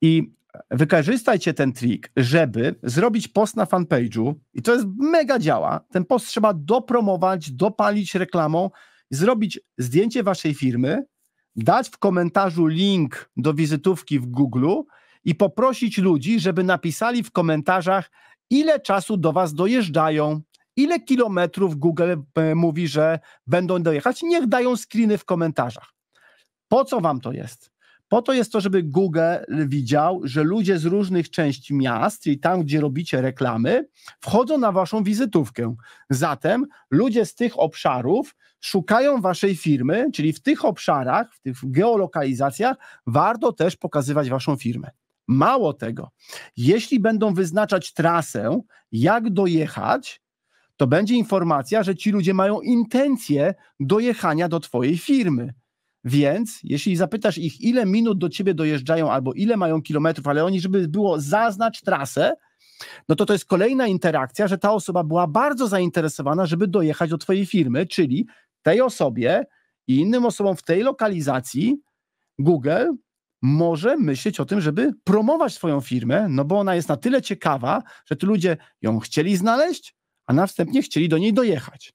I wykorzystajcie ten trik, żeby zrobić post na fanpage'u i to jest mega działa. Ten post trzeba dopromować, dopalić reklamą, zrobić zdjęcie waszej firmy, dać w komentarzu link do wizytówki w Google i poprosić ludzi, żeby napisali w komentarzach, ile czasu do was dojeżdżają, ile kilometrów Google e, mówi, że będą dojechać. Niech dają screeny w komentarzach. Po co wam to jest? Po to jest to, żeby Google widział, że ludzie z różnych części miast, czyli tam, gdzie robicie reklamy, wchodzą na waszą wizytówkę. Zatem ludzie z tych obszarów szukają waszej firmy, czyli w tych obszarach, w tych geolokalizacjach, warto też pokazywać waszą firmę. Mało tego, jeśli będą wyznaczać trasę, jak dojechać, to będzie informacja, że ci ludzie mają intencję dojechania do Twojej firmy. Więc jeśli zapytasz ich, ile minut do ciebie dojeżdżają albo ile mają kilometrów, ale oni, żeby było zaznacz trasę, no to to jest kolejna interakcja, że ta osoba była bardzo zainteresowana, żeby dojechać do twojej firmy, czyli tej osobie i innym osobom w tej lokalizacji Google może myśleć o tym, żeby promować swoją firmę, no bo ona jest na tyle ciekawa, że tu ludzie ją chcieli znaleźć, a następnie chcieli do niej dojechać.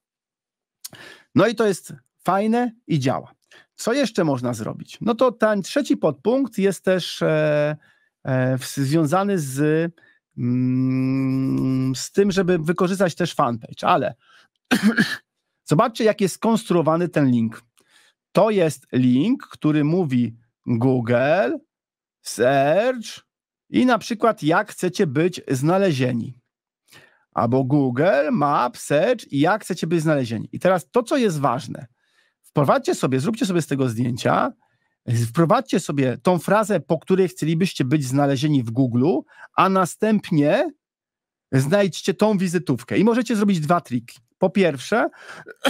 No i to jest fajne i działa. Co jeszcze można zrobić? No to ten trzeci podpunkt jest też e, e, związany z, mm, z tym, żeby wykorzystać też fanpage, ale zobaczcie, jak jest skonstruowany ten link. To jest link, który mówi Google, search i na przykład jak chcecie być znalezieni. Albo Google, Map, Search i jak chcecie być znalezieni. I teraz to, co jest ważne – Wprowadźcie sobie, zróbcie sobie z tego zdjęcia, wprowadźcie sobie tą frazę, po której chcielibyście być znalezieni w Google, a następnie znajdźcie tą wizytówkę. I możecie zrobić dwa triki. Po pierwsze,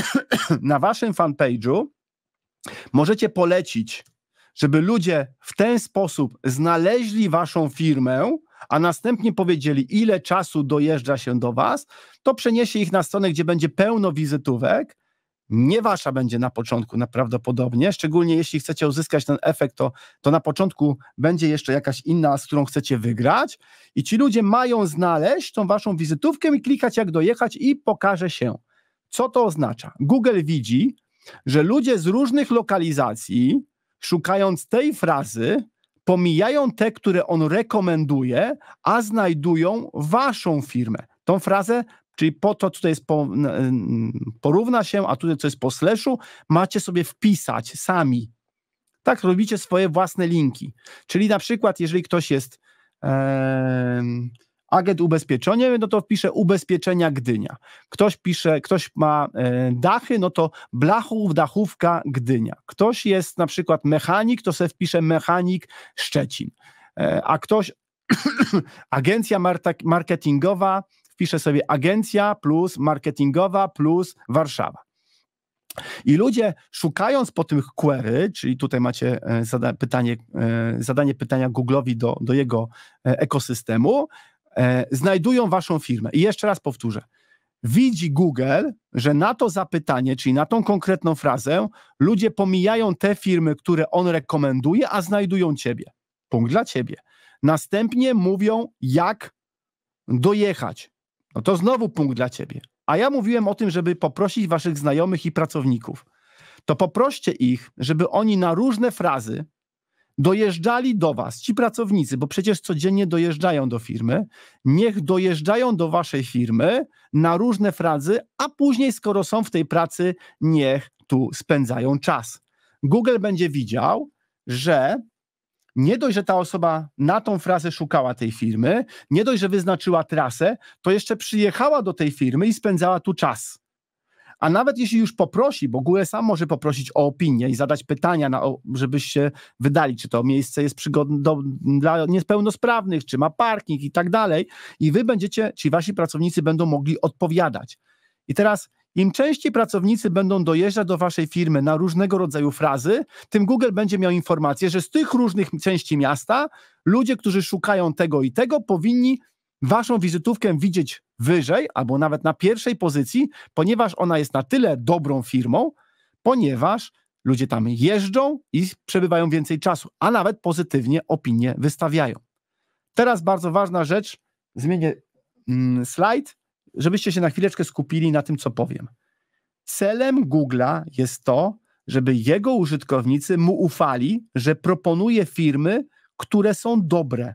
na waszym fanpage'u możecie polecić, żeby ludzie w ten sposób znaleźli waszą firmę, a następnie powiedzieli, ile czasu dojeżdża się do Was, to przeniesie ich na stronę, gdzie będzie pełno wizytówek nie wasza będzie na początku najprawdopodobniej, szczególnie jeśli chcecie uzyskać ten efekt, to, to na początku będzie jeszcze jakaś inna, z którą chcecie wygrać i ci ludzie mają znaleźć tą waszą wizytówkę i klikać jak dojechać i pokaże się. Co to oznacza? Google widzi, że ludzie z różnych lokalizacji, szukając tej frazy, pomijają te, które on rekomenduje, a znajdują waszą firmę. Tą frazę Czyli po to tutaj jest po, porówna się, a tutaj co jest po slashu, macie sobie wpisać sami. Tak, robicie swoje własne linki. Czyli na przykład, jeżeli ktoś jest e, agent ubezpieczeniowy, no to wpisze ubezpieczenia Gdynia. Ktoś pisze, ktoś ma e, dachy, no to blachów, dachówka Gdynia. Ktoś jest na przykład mechanik, to sobie wpisze mechanik Szczecin. E, a ktoś agencja marketingowa wpiszę sobie agencja plus marketingowa plus Warszawa. I ludzie szukając po tych query, czyli tutaj macie e, zada pytanie, e, zadanie pytania Google'owi do, do jego e, ekosystemu, znajdują waszą firmę. I jeszcze raz powtórzę. Widzi Google, że na to zapytanie, czyli na tą konkretną frazę, ludzie pomijają te firmy, które on rekomenduje, a znajdują ciebie. Punkt dla ciebie. Następnie mówią, jak dojechać no to znowu punkt dla ciebie. A ja mówiłem o tym, żeby poprosić waszych znajomych i pracowników. To poproście ich, żeby oni na różne frazy dojeżdżali do was, ci pracownicy, bo przecież codziennie dojeżdżają do firmy, niech dojeżdżają do waszej firmy na różne frazy, a później, skoro są w tej pracy, niech tu spędzają czas. Google będzie widział, że nie dość, że ta osoba na tą frazę szukała tej firmy, nie dość, że wyznaczyła trasę, to jeszcze przyjechała do tej firmy i spędzała tu czas. A nawet jeśli już poprosi, bo Google sam może poprosić o opinię i zadać pytania, na, się wydali, czy to miejsce jest przygodne do, dla niepełnosprawnych, czy ma parking i tak dalej. I wy będziecie, ci wasi pracownicy będą mogli odpowiadać. I teraz im częściej pracownicy będą dojeżdżać do waszej firmy na różnego rodzaju frazy, tym Google będzie miał informację, że z tych różnych części miasta ludzie, którzy szukają tego i tego, powinni waszą wizytówkę widzieć wyżej albo nawet na pierwszej pozycji, ponieważ ona jest na tyle dobrą firmą, ponieważ ludzie tam jeżdżą i przebywają więcej czasu, a nawet pozytywnie opinie wystawiają. Teraz bardzo ważna rzecz, zmienię mm, slajd żebyście się na chwileczkę skupili na tym, co powiem. Celem Google'a jest to, żeby jego użytkownicy mu ufali, że proponuje firmy, które są dobre.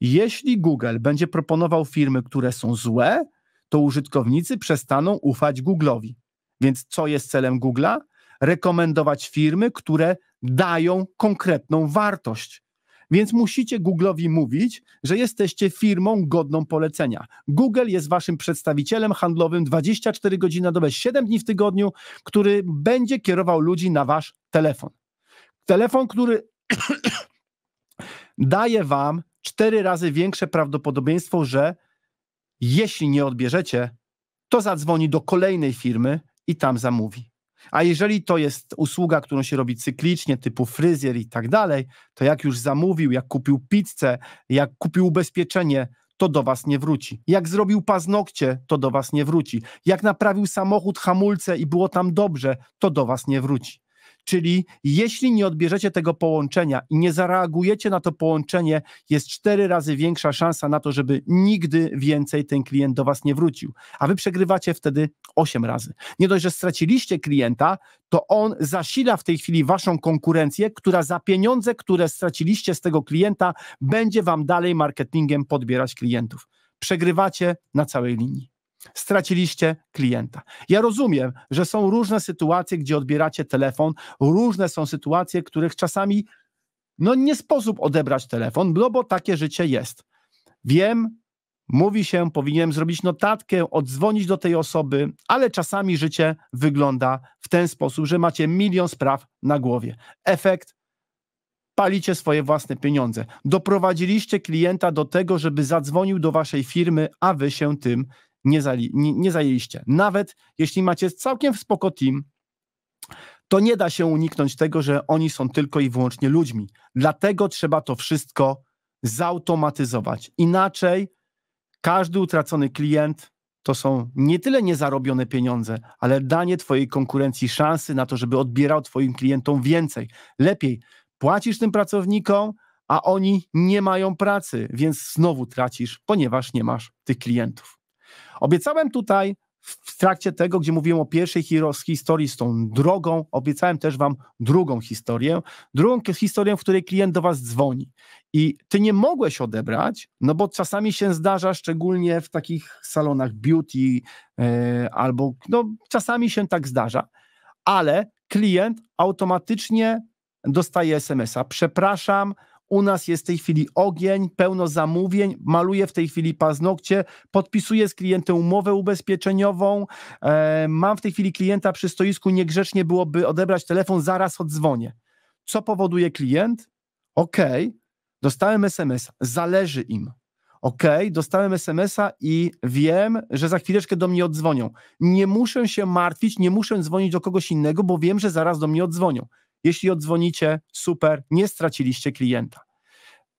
Jeśli Google będzie proponował firmy, które są złe, to użytkownicy przestaną ufać Google'owi. Więc co jest celem Google'a? Rekomendować firmy, które dają konkretną wartość. Więc musicie Google'owi mówić, że jesteście firmą godną polecenia. Google jest waszym przedstawicielem handlowym 24 godziny na dobę, 7 dni w tygodniu, który będzie kierował ludzi na wasz telefon. Telefon, który daje wam cztery razy większe prawdopodobieństwo, że jeśli nie odbierzecie, to zadzwoni do kolejnej firmy i tam zamówi. A jeżeli to jest usługa, którą się robi cyklicznie, typu fryzjer i tak dalej, to jak już zamówił, jak kupił pizzę, jak kupił ubezpieczenie, to do was nie wróci. Jak zrobił paznokcie, to do was nie wróci. Jak naprawił samochód, hamulce i było tam dobrze, to do was nie wróci. Czyli jeśli nie odbierzecie tego połączenia i nie zareagujecie na to połączenie, jest cztery razy większa szansa na to, żeby nigdy więcej ten klient do Was nie wrócił. A Wy przegrywacie wtedy osiem razy. Nie dość, że straciliście klienta, to on zasila w tej chwili Waszą konkurencję, która za pieniądze, które straciliście z tego klienta, będzie Wam dalej marketingiem podbierać klientów. Przegrywacie na całej linii. Straciliście klienta. Ja rozumiem, że są różne sytuacje, gdzie odbieracie telefon, różne są sytuacje, których czasami no nie sposób odebrać telefon, no bo takie życie jest. Wiem, mówi się, powinienem zrobić notatkę, odzwonić do tej osoby, ale czasami życie wygląda w ten sposób, że macie milion spraw na głowie. Efekt palicie swoje własne pieniądze. Doprowadziliście klienta do tego, żeby zadzwonił do waszej firmy, a wy się tym nie, zali, nie, nie zajęliście. Nawet jeśli macie całkiem spoko team, to nie da się uniknąć tego, że oni są tylko i wyłącznie ludźmi. Dlatego trzeba to wszystko zautomatyzować. Inaczej każdy utracony klient to są nie tyle niezarobione pieniądze, ale danie Twojej konkurencji szansy na to, żeby odbierał Twoim klientom więcej. Lepiej płacisz tym pracownikom, a oni nie mają pracy, więc znowu tracisz, ponieważ nie masz tych klientów. Obiecałem tutaj w trakcie tego, gdzie mówiłem o pierwszej historii z tą drogą, obiecałem też wam drugą historię. Drugą historię, w której klient do was dzwoni. I ty nie mogłeś odebrać, no bo czasami się zdarza, szczególnie w takich salonach beauty, yy, albo no, czasami się tak zdarza, ale klient automatycznie dostaje SMS-a. Przepraszam, u nas jest w tej chwili ogień, pełno zamówień, maluję w tej chwili paznokcie, podpisuję z klientem umowę ubezpieczeniową, e, mam w tej chwili klienta przy stoisku, niegrzecznie byłoby odebrać telefon, zaraz odzwonię. Co powoduje klient? OK, dostałem SMS, zależy im. OK, dostałem SMS-a i wiem, że za chwileczkę do mnie odzwonią. Nie muszę się martwić, nie muszę dzwonić do kogoś innego, bo wiem, że zaraz do mnie odzwonią. Jeśli odzwonicie, super, nie straciliście klienta.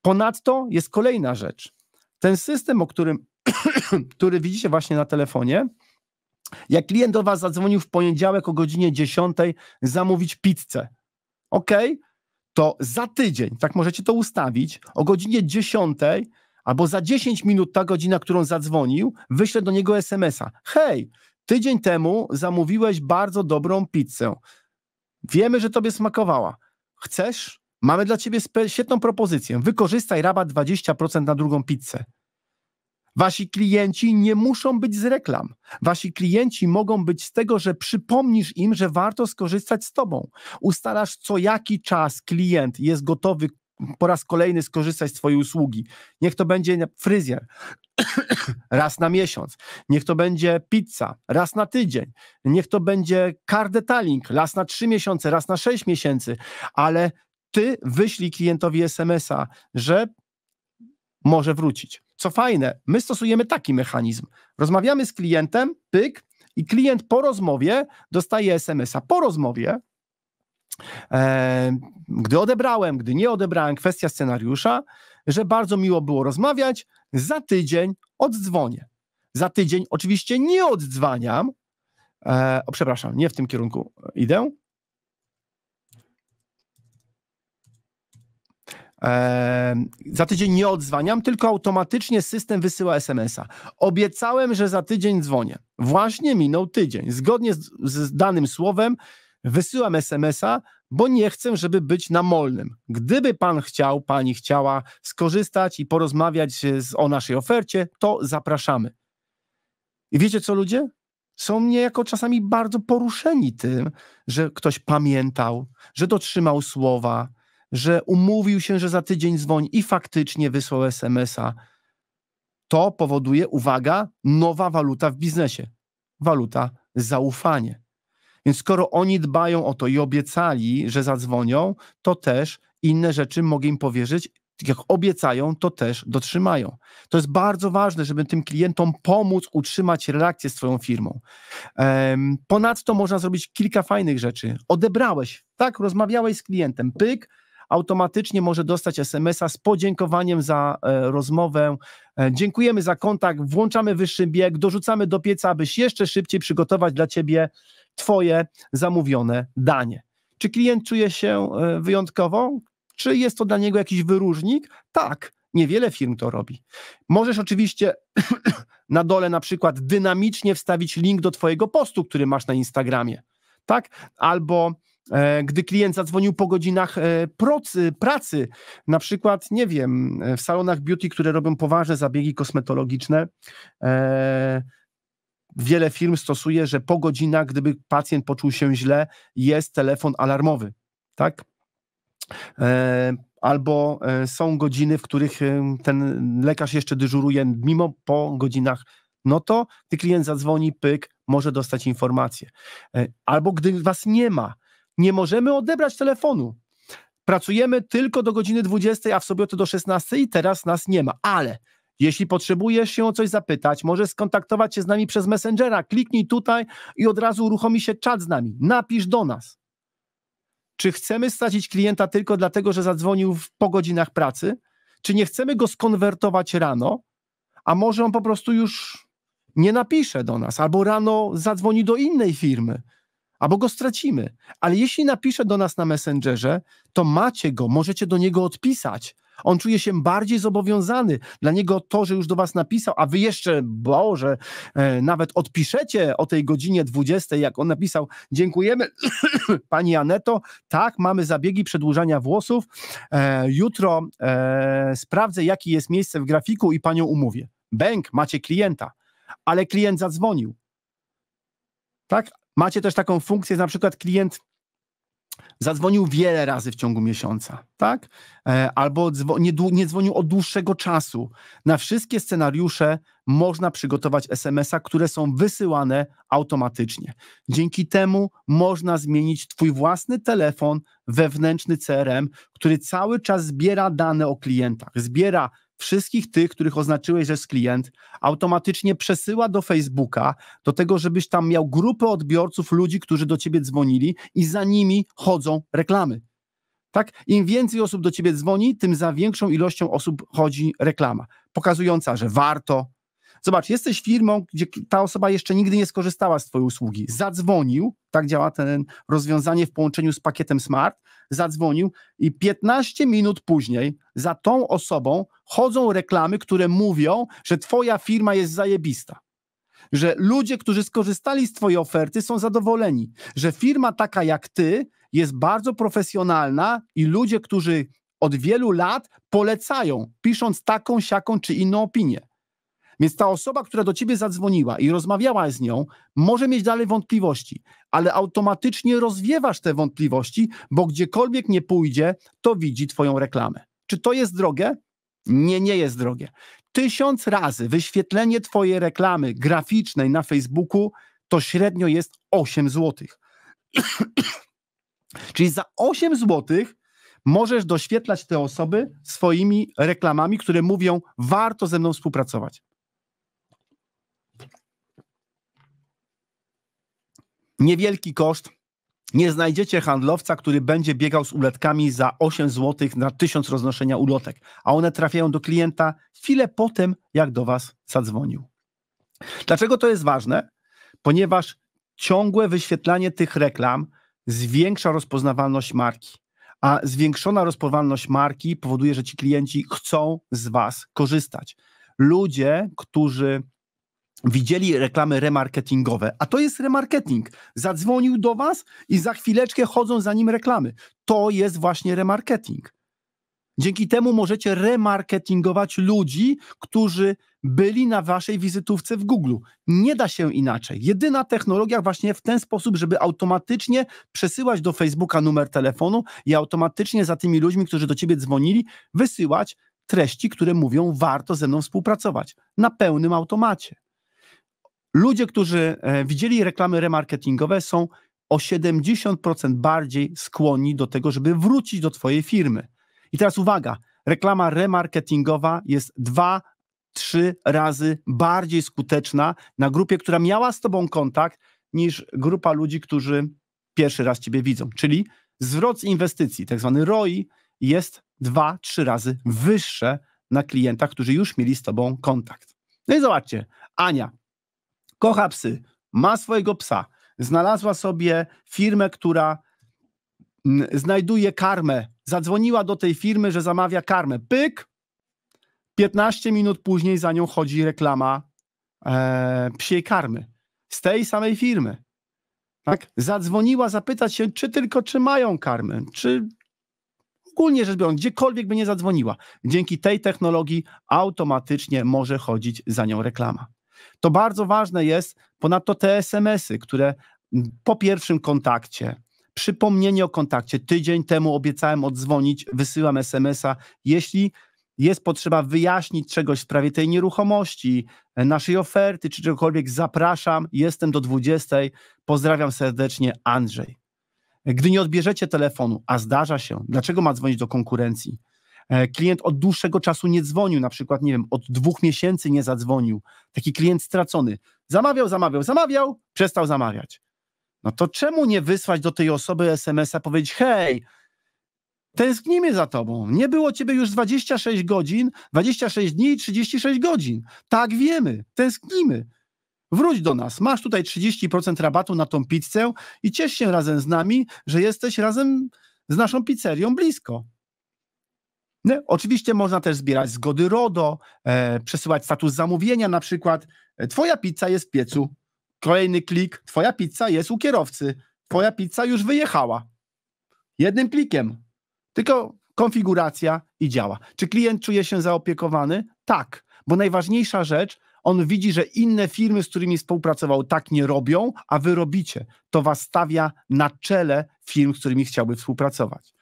Ponadto jest kolejna rzecz. Ten system, o którym, który widzicie właśnie na telefonie, jak klient do Was zadzwonił w poniedziałek o godzinie 10, zamówić pizzę. OK, to za tydzień, tak możecie to ustawić, o godzinie 10 albo za 10 minut ta godzina, którą zadzwonił, wyślę do niego SMS-a. Hej, tydzień temu zamówiłeś bardzo dobrą pizzę. Wiemy, że tobie smakowała. Chcesz? Mamy dla ciebie świetną propozycję. Wykorzystaj rabat 20% na drugą pizzę. Wasi klienci nie muszą być z reklam. Wasi klienci mogą być z tego, że przypomnisz im, że warto skorzystać z tobą. Ustalasz co jaki czas klient jest gotowy po raz kolejny skorzystać z Twojej usługi. Niech to będzie fryzjer raz na miesiąc, niech to będzie pizza raz na tydzień, niech to będzie car detailing raz na trzy miesiące, raz na sześć miesięcy, ale Ty wyślij klientowi SMS-a, że może wrócić. Co fajne, my stosujemy taki mechanizm. Rozmawiamy z klientem, pyk, i klient po rozmowie dostaje SMS-a. Po rozmowie E, gdy odebrałem, gdy nie odebrałem, kwestia scenariusza, że bardzo miło było rozmawiać, za tydzień oddzwonię. Za tydzień oczywiście nie oddzwaniam, e, o, przepraszam, nie w tym kierunku idę. E, za tydzień nie odzwaniam, tylko automatycznie system wysyła SMS-a. Obiecałem, że za tydzień dzwonię. Właśnie minął tydzień. Zgodnie z, z danym słowem, wysyłam SMS-a, bo nie chcę, żeby być namolnym. Gdyby pan chciał, pani chciała skorzystać i porozmawiać z, o naszej ofercie, to zapraszamy. I wiecie co, ludzie? Są niejako czasami bardzo poruszeni tym, że ktoś pamiętał, że dotrzymał słowa, że umówił się, że za tydzień dzwoni i faktycznie wysłał SMS-a. To powoduje, uwaga, nowa waluta w biznesie. Waluta zaufanie. Więc skoro oni dbają o to i obiecali, że zadzwonią, to też inne rzeczy mogę im powierzyć. Tak jak obiecają, to też dotrzymają. To jest bardzo ważne, żeby tym klientom pomóc utrzymać relację z Twoją firmą. Ponadto można zrobić kilka fajnych rzeczy. Odebrałeś, tak, rozmawiałeś z klientem, pyk, automatycznie może dostać SMS-a z podziękowaniem za e, rozmowę. E, dziękujemy za kontakt, włączamy wyższy bieg, dorzucamy do pieca, abyś jeszcze szybciej przygotować dla ciebie Twoje zamówione danie. Czy klient czuje się e, wyjątkowo? Czy jest to dla niego jakiś wyróżnik? Tak, niewiele firm to robi. Możesz oczywiście na dole na przykład dynamicznie wstawić link do Twojego postu, który masz na Instagramie, tak? Albo e, gdy klient zadzwonił po godzinach e, procy, pracy, na przykład, nie wiem, w salonach beauty, które robią poważne zabiegi kosmetologiczne, wiele firm stosuje, że po godzinach, gdyby pacjent poczuł się źle, jest telefon alarmowy, tak? E, albo e, są godziny, w których e, ten lekarz jeszcze dyżuruje, mimo po godzinach, no to gdy klient zadzwoni, pyk, może dostać informację. Albo gdy was nie ma, nie możemy odebrać telefonu. Pracujemy tylko do godziny 20, a w sobotę do 16 i teraz nas nie ma, ale jeśli potrzebujesz się o coś zapytać, możesz skontaktować się z nami przez Messengera. Kliknij tutaj i od razu uruchomi się czat z nami. Napisz do nas. Czy chcemy stracić klienta tylko dlatego, że zadzwonił w, po godzinach pracy? Czy nie chcemy go skonwertować rano, a może on po prostu już nie napisze do nas, albo rano zadzwoni do innej firmy, albo go stracimy. Ale jeśli napisze do nas na Messengerze, to macie go, możecie do niego odpisać. On czuje się bardziej zobowiązany. Dla niego to, że już do was napisał, a wy jeszcze, Boże, e, nawet odpiszecie o tej godzinie 20, jak on napisał, dziękujemy pani Aneto, tak, mamy zabiegi przedłużania włosów, e, jutro e, sprawdzę, jakie jest miejsce w grafiku i panią umówię. Bęk, macie klienta, ale klient zadzwonił. Tak? Macie też taką funkcję, na przykład klient zadzwonił wiele razy w ciągu miesiąca, tak? E, albo dzwo- nie, nie, dzwonił od dłuższego czasu. Na wszystkie scenariusze można przygotować SMS-a, które są wysyłane automatycznie. Dzięki temu można zmienić Twój własny telefon, wewnętrzny CRM, który cały czas zbiera dane o klientach, zbiera wszystkich tych, których oznaczyłeś, że jest klient, automatycznie przesyła do Facebooka, do tego, żebyś tam miał grupę odbiorców, ludzi, którzy do ciebie dzwonili i za nimi chodzą reklamy. Tak? Im więcej osób do ciebie dzwoni, tym za większą ilością osób chodzi reklama, pokazująca, że warto, Zobacz, jesteś firmą, gdzie ta osoba jeszcze nigdy nie skorzystała z Twojej usługi. Zadzwonił, tak działa ten rozwiązanie w połączeniu z pakietem Smart, zadzwonił i 15 minut później za tą osobą chodzą reklamy, które mówią, że Twoja firma jest zajebista że ludzie, którzy skorzystali z Twojej oferty, są zadowoleni, że firma taka jak Ty jest bardzo profesjonalna i ludzie, którzy od wielu lat polecają, pisząc taką, siaką czy inną opinię. Więc ta osoba, która do ciebie zadzwoniła i rozmawiała z nią, może mieć dalej wątpliwości, ale automatycznie rozwiewasz te wątpliwości, bo gdziekolwiek nie pójdzie, to widzi twoją reklamę. Czy to jest drogie? Nie, nie jest drogie. Tysiąc razy wyświetlenie twojej reklamy graficznej na Facebooku to średnio jest 8 zł. Czyli za 8 zł możesz doświetlać te osoby swoimi reklamami, które mówią: warto ze mną współpracować. niewielki koszt. Nie znajdziecie handlowca, który będzie biegał z ulotkami za 8 zł na 1000 roznoszenia ulotek, a one trafiają do klienta chwilę po tym, jak do Was zadzwonił. Dlaczego to jest ważne? Ponieważ ciągłe wyświetlanie tych reklam zwiększa rozpoznawalność marki, a zwiększona rozpoznawalność marki powoduje, że ci klienci chcą z Was korzystać. Ludzie, którzy widzieli reklamy remarketingowe, a to jest remarketing. Zadzwonił do was i za chwileczkę chodzą za nim reklamy. To jest właśnie remarketing. Dzięki temu możecie remarketingować ludzi, którzy byli na waszej wizytówce w Google. Nie da się inaczej. Jedyna technologia właśnie w ten sposób, żeby automatycznie przesyłać do Facebooka numer telefonu i automatycznie za tymi ludźmi, którzy do ciebie dzwonili, wysyłać treści, które mówią warto ze mną współpracować na pełnym automacie. Ludzie, którzy e, widzieli reklamy remarketingowe, są o 70% bardziej skłonni do tego, żeby wrócić do Twojej firmy. I teraz uwaga, reklama remarketingowa jest dwa, trzy razy bardziej skuteczna na grupie, która miała z Tobą kontakt, niż grupa ludzi, którzy pierwszy raz Ciebie widzą. Czyli zwrot z inwestycji, tak zwany ROI, jest dwa, trzy razy wyższe na klientach, którzy już mieli z Tobą kontakt. No i zobaczcie, Ania, kocha psy, ma swojego psa, znalazła sobie firmę, która znajduje karmę, zadzwoniła do tej firmy, że zamawia karmę. Pyk! 15 minut później za nią chodzi reklama e, psiej karmy z tej samej firmy. Tak? Zadzwoniła zapytać się, czy tylko, czy mają karmę, czy ogólnie rzecz biorąc, gdziekolwiek by nie zadzwoniła. Dzięki tej technologii automatycznie może chodzić za nią reklama. To bardzo ważne jest ponadto te SMS-y, które po pierwszym kontakcie, przypomnienie o kontakcie, tydzień temu obiecałem odzwonić, wysyłam SMS-a, jeśli jest potrzeba wyjaśnić czegoś w sprawie tej nieruchomości, naszej oferty czy czegokolwiek, zapraszam, jestem do 20. Pozdrawiam serdecznie, Andrzej. Gdy nie odbierzecie telefonu, a zdarza się, dlaczego ma dzwonić do konkurencji? E, klient od dłuższego czasu nie dzwonił, na przykład, nie wiem, od dwóch miesięcy nie zadzwonił. Taki klient stracony. Zamawiał, zamawiał, zamawiał, przestał zamawiać. No to czemu nie wysłać do tej osoby SMS-a, powiedzieć: Hej, tęsknimy za tobą. Nie było ciebie już 26 godzin, 26 dni i 36 godzin. Tak wiemy, tęsknimy. Wróć do nas. Masz tutaj 30% rabatu na tą pizzę i ciesz się razem z nami, że jesteś razem z naszą pizzerią blisko. No, oczywiście można też zbierać zgody RODO, e, przesyłać status zamówienia, na przykład e, twoja pizza jest w piecu, kolejny klik, twoja pizza jest u kierowcy, twoja pizza już wyjechała. Jednym klikiem, tylko konfiguracja i działa. Czy klient czuje się zaopiekowany? Tak, bo najważniejsza rzecz, on widzi, że inne firmy, z którymi współpracował, tak nie robią, a wy robicie. To was stawia na czele firm, z którymi chciałby współpracować.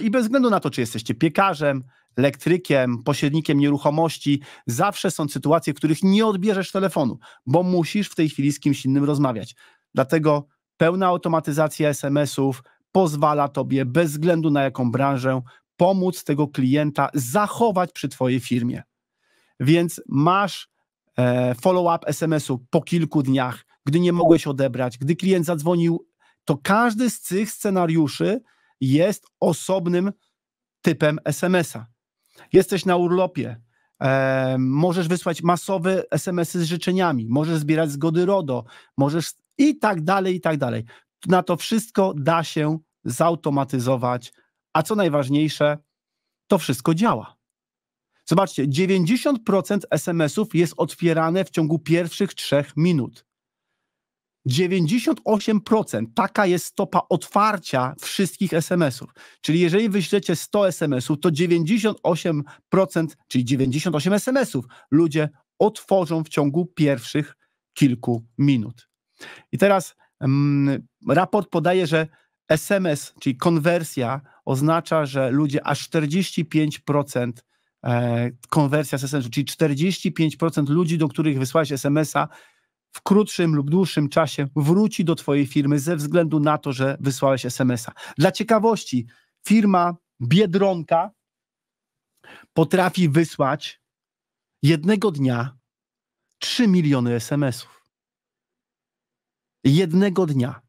I bez względu na to, czy jesteście piekarzem, elektrykiem, pośrednikiem nieruchomości, zawsze są sytuacje, w których nie odbierzesz telefonu, bo musisz w tej chwili z kimś innym rozmawiać. Dlatego pełna automatyzacja SMS-ów pozwala tobie, bez względu na jaką branżę, pomóc tego klienta zachować przy twojej firmie. Więc masz e, follow-up SMS-u po kilku dniach, gdy nie mogłeś odebrać, gdy klient zadzwonił, to każdy z tych scenariuszy jest osobnym typem SMS-a. Jesteś na urlopie, e, możesz wysłać masowe SMS-y z życzeniami, możesz zbierać zgody RODO, możesz i tak dalej, i tak dalej. Na to wszystko da się zautomatyzować, a co najważniejsze, to wszystko działa. Zobaczcie, 90% SMS-ów jest otwierane w ciągu pierwszych trzech minut. 98% taka jest stopa otwarcia wszystkich SMS-ów. Czyli jeżeli wyślecie 100 SMS-ów, to 98%, czyli 98 SMS-ów ludzie otworzą w ciągu pierwszych kilku minut. I teraz mm, raport podaje, że SMS, czyli konwersja, oznacza, że ludzie aż 45% e, konwersja z SMS, czyli 45% ludzi, do których wysłałeś SMS-a, w krótszym lub dłuższym czasie wróci do Twojej firmy ze względu na to, że wysłałeś SMS-a. Dla ciekawości, firma Biedronka potrafi wysłać jednego dnia 3 miliony SMS-ów. Jednego dnia.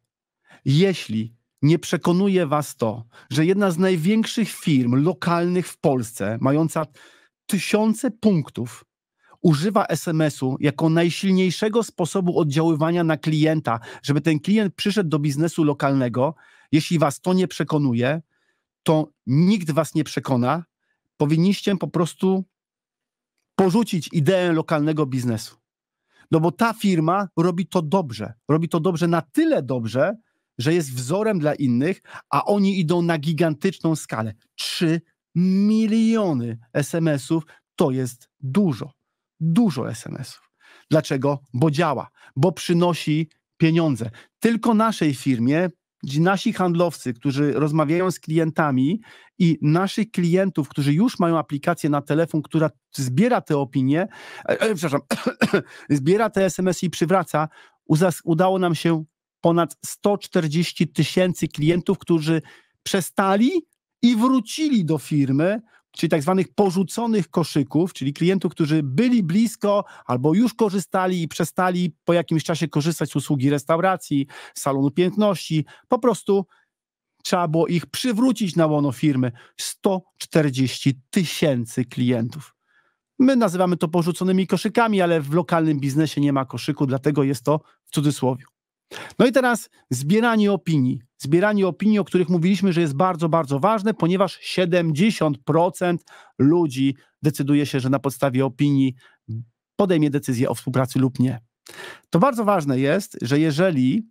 Jeśli nie przekonuje Was to, że jedna z największych firm lokalnych w Polsce, mająca tysiące punktów, używa SMS-u jako najsilniejszego sposobu oddziaływania na klienta, żeby ten klient przyszedł do biznesu lokalnego, jeśli was to nie przekonuje, to nikt was nie przekona. Powinniście po prostu porzucić ideę lokalnego biznesu. No bo ta firma robi to dobrze. Robi to dobrze na tyle dobrze, że jest wzorem dla innych, a oni idą na gigantyczną skalę. 3 miliony SMS-ów to jest dużo dużo SMS-ów. Dlaczego? Bo działa, bo przynosi pieniądze. Tylko naszej firmie, nasi handlowcy, którzy rozmawiają z klientami i naszych klientów, którzy już mają aplikację na telefon, która zbiera te opinie, e, e, przepraszam, zbiera te SMS i przywraca, udało nam się ponad 140 tysięcy klientów, którzy przestali i wrócili do firmy, czyli tak zwanych porzuconych koszyków, czyli klientów, którzy byli blisko albo już korzystali i przestali po jakimś czasie korzystać z usługi restauracji, salonu piękności, po prostu trzeba było ich przywrócić na łono firmy. 140 tysięcy klientów. My nazywamy to porzuconymi koszykami, ale w lokalnym biznesie nie ma koszyku, dlatego jest to w cudzysłowie. No i teraz zbieranie opinii. Zbieranie opinii, o których mówiliśmy, że jest bardzo, bardzo ważne, ponieważ 70% ludzi decyduje się, że na podstawie opinii podejmie decyzję o współpracy lub nie. To bardzo ważne jest, że jeżeli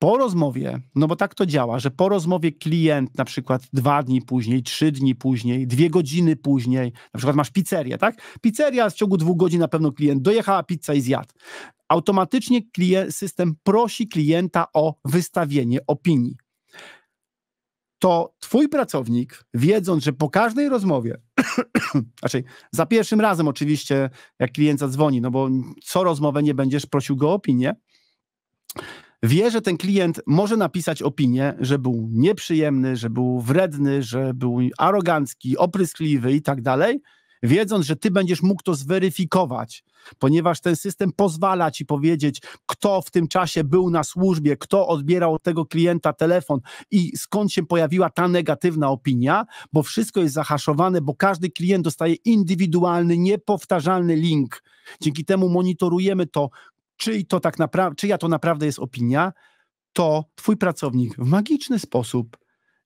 po rozmowie, no bo tak to działa, że po rozmowie klient na przykład dwa dni później, trzy dni później, dwie godziny później, na przykład masz pizzerię, tak? Pizzeria w ciągu dwóch godzin na pewno klient dojechała, pizza i zjadł automatycznie klient, system prosi klienta o wystawienie opinii. To twój pracownik, wiedząc, że po każdej rozmowie, znaczy za pierwszym razem oczywiście, jak klient zadzwoni, no bo co rozmowę nie będziesz prosił go o opinię, wie, że ten klient może napisać opinię, że był nieprzyjemny, że był wredny, że był arogancki, opryskliwy i tak dalej – wiedząc, że ty będziesz mógł to zweryfikować, ponieważ ten system pozwala ci powiedzieć, kto w tym czasie był na służbie, kto odbierał od tego klienta telefon i skąd się pojawiła ta negatywna opinia, bo wszystko jest zahaszowane, bo każdy klient dostaje indywidualny, niepowtarzalny link. Dzięki temu monitorujemy to, czyj to tak czyja to naprawdę jest opinia, to twój pracownik w magiczny sposób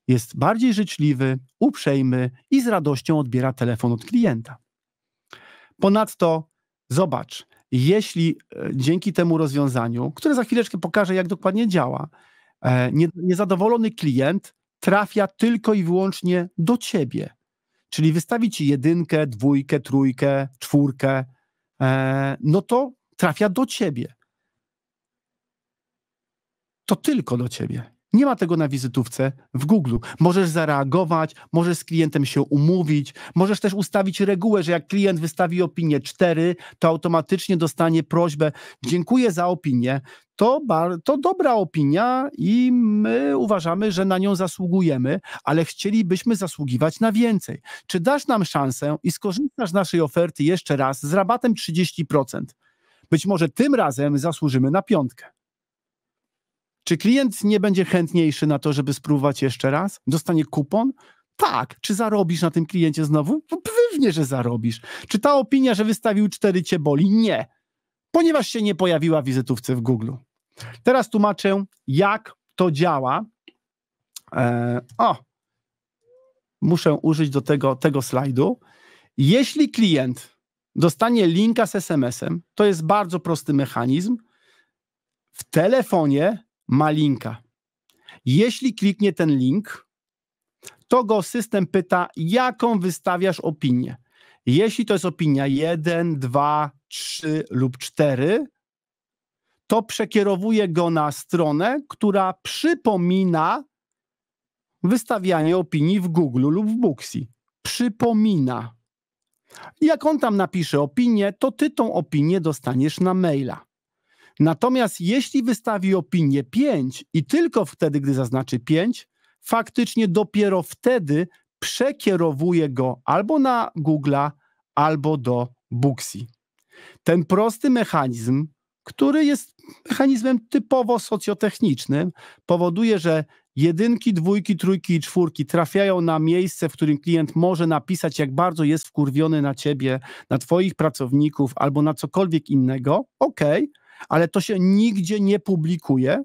jest bardziej życzliwy, uprzejmy i z radością odbiera telefon od klienta. Ponadto zobacz, jeśli e, dzięki temu rozwiązaniu, które za chwileczkę pokażę, jak dokładnie działa, e, niezadowolony klient trafia tylko i wyłącznie do ciebie. Czyli wystawi ci jedynkę, dwójkę, trójkę, czwórkę, e, no to trafia do ciebie. To tylko do ciebie. Nie ma tego na wizytówce w Google. Możesz zareagować, możesz z klientem się umówić, możesz też ustawić regułę, że jak klient wystawi opinię 4, to automatycznie dostanie prośbę: Dziękuję za opinię. To, to dobra opinia i my uważamy, że na nią zasługujemy, ale chcielibyśmy zasługiwać na więcej. Czy dasz nam szansę i skorzystasz z naszej oferty jeszcze raz z rabatem 30%? Być może tym razem zasłużymy na piątkę. Czy klient nie będzie chętniejszy na to, żeby spróbować jeszcze raz? Dostanie kupon? Tak. Czy zarobisz na tym kliencie znowu? No, pewnie, że zarobisz. Czy ta opinia, że wystawił cztery cię boli? Nie. Ponieważ się nie pojawiła w wizytówce w Google. Teraz tłumaczę, jak to działa. Eee, o, muszę użyć do tego, tego slajdu. Jeśli klient dostanie linka z SMS-em, to jest bardzo prosty mechanizm. W telefonie malinka. Jeśli kliknie ten link, to go system pyta, jaką wystawiasz opinię. Jeśli to jest opinia 1, 2, 3 lub 4, to przekierowuje go na stronę, która przypomina wystawianie opinii w Google lub w Booksy. Przypomina. Jak on tam napisze opinię, to ty tą opinię dostaniesz na maila. Natomiast jeśli wystawi opinię 5 i tylko wtedy, gdy zaznaczy 5, faktycznie dopiero wtedy przekierowuje go albo na Google'a, albo do Booksy. Ten prosty mechanizm, który jest mechanizmem typowo socjotechnicznym, powoduje, że jedynki, dwójki, trójki i czwórki trafiają na miejsce, w którym klient może napisać, jak bardzo jest wkurwiony na ciebie, na twoich pracowników albo na cokolwiek innego. Okej, okay ale to się nigdzie nie publikuje,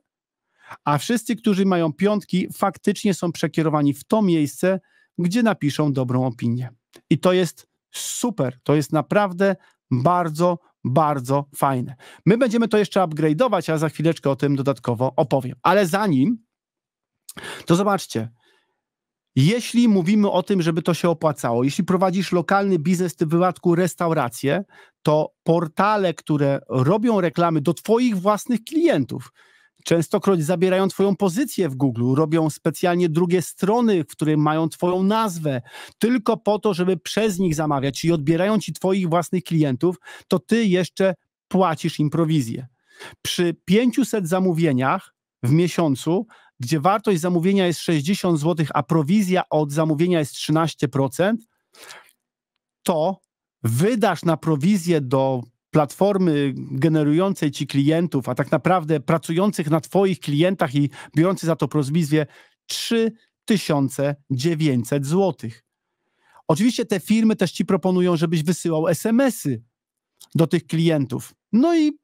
a wszyscy, którzy mają piątki, faktycznie są przekierowani w to miejsce, gdzie napiszą dobrą opinię. I to jest super, to jest naprawdę bardzo, bardzo fajne. My będziemy to jeszcze upgrade'ować, a za chwileczkę o tym dodatkowo opowiem. Ale zanim, to zobaczcie, jeśli mówimy o tym, żeby to się opłacało, jeśli prowadzisz lokalny biznes w tym wypadku restaurację, to portale, które robią reklamy do Twoich własnych klientów, częstokroć zabierają Twoją pozycję w Google, robią specjalnie drugie strony, w których mają Twoją nazwę, tylko po to, żeby przez nich zamawiać, i odbierają Ci Twoich własnych klientów, to Ty jeszcze płacisz im prowizję. Przy 500 zamówieniach w miesiącu, gdzie wartość zamówienia jest 60 zł, a prowizja od zamówienia jest 13%, to wydasz na prowizję do platformy generującej ci klientów, a tak naprawdę pracujących na twoich klientach i biorących za to prowizję 3900 zł. Oczywiście te firmy też ci proponują, żebyś wysyłał SMS-y do tych klientów. No i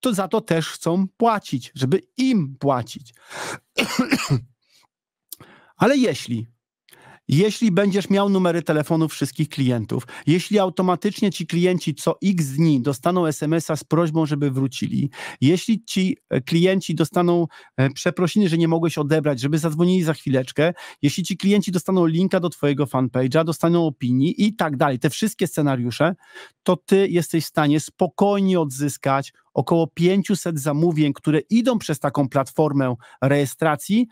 to za to też chcą płacić, żeby im płacić. Ale jeśli jeśli będziesz miał numery telefonów wszystkich klientów, jeśli automatycznie ci klienci co x dni dostaną SMS-a z prośbą, żeby wrócili, jeśli ci e, klienci dostaną e, przeprosiny, że nie mogłeś odebrać, żeby zadzwonili za chwileczkę, jeśli ci klienci dostaną linka do twojego fanpage'a, dostaną opinii i tak dalej, te wszystkie scenariusze, to ty jesteś w stanie spokojnie odzyskać około 500 zamówień, które idą przez taką platformę rejestracji,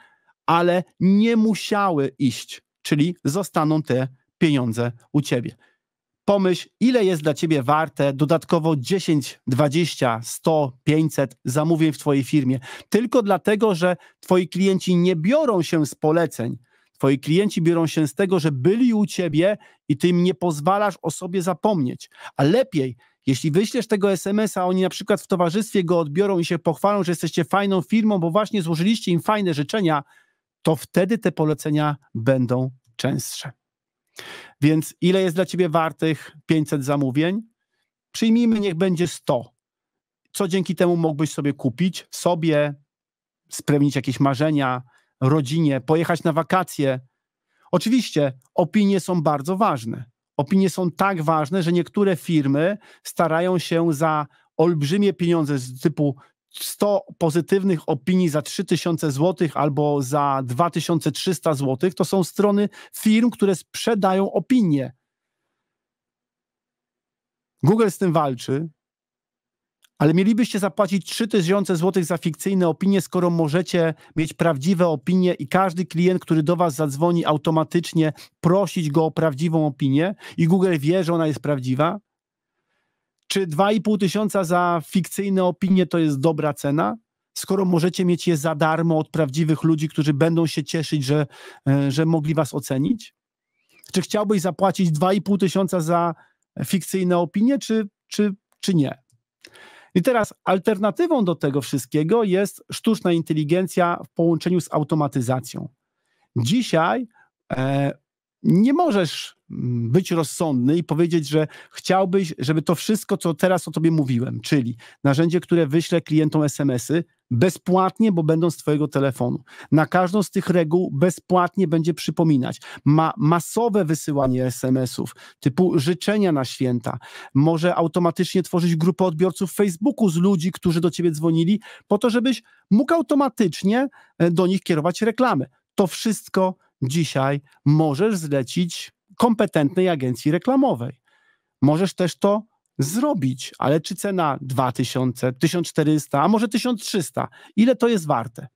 ale nie musiały iść czyli zostaną te pieniądze u ciebie. Pomyśl, ile jest dla ciebie warte dodatkowo 10, 20, 100, 500 zamówień w twojej firmie, tylko dlatego, że twoi klienci nie biorą się z poleceń. Twoi klienci biorą się z tego, że byli u ciebie i ty im nie pozwalasz o sobie zapomnieć. A lepiej, jeśli wyślesz tego SMS-a, oni na przykład w towarzystwie go odbiorą i się pochwalą, że jesteście fajną firmą, bo właśnie złożyliście im fajne życzenia, to wtedy te polecenia będą częstsze. Więc ile jest dla ciebie wartych 500 zamówień? Przyjmijmy, niech będzie 100. Co dzięki temu mógłbyś sobie kupić? Sobie, spełnić jakieś marzenia, rodzinie, pojechać na wakacje. Oczywiście opinie są bardzo ważne. Opinie są tak ważne, że niektóre firmy starają się za olbrzymie pieniądze z typu 100 pozytywnych opinii za 3000 zł albo za 2300 zł, to są strony firm, które sprzedają opinie. Google z tym walczy, ale mielibyście zapłacić 3000 zł za fikcyjne opinie, skoro możecie mieć prawdziwe opinie i każdy klient, który do Was zadzwoni, automatycznie prosić go o prawdziwą opinię i Google wie, że ona jest prawdziwa? Czy 2,5 tysiąca za fikcyjne opinie to jest dobra cena? Skoro możecie mieć je za darmo od prawdziwych ludzi, którzy będą się cieszyć, że, e, że mogli was ocenić? Czy chciałbyś zapłacić 2,5 tysiąca za fikcyjne opinie, czy, czy, czy nie? I teraz alternatywą do tego wszystkiego jest sztuczna inteligencja w połączeniu z automatyzacją. Dzisiaj e, nie możesz mm, być rozsądny i powiedzieć, że chciałbyś, żeby to wszystko, co teraz o tobie mówiłem, czyli narzędzie, które wyśle klientom SMS-y, bezpłatnie, bo będą z twojego telefonu. Na każdą z tych reguł bezpłatnie będzie przypominać. Ma masowe wysyłanie SMS-ów, typu życzenia na święta. Może automatycznie tworzyć grupę odbiorców w Facebooku z ludzi, którzy do ciebie dzwonili, po to, żebyś mógł automatycznie e, do nich kierować reklamy. To wszystko dzisiaj możesz zlecić kompetentnej agencji reklamowej. Możesz też to zrobić, ale czy cena 2000, 1400, a może 1300? Ile to jest warte?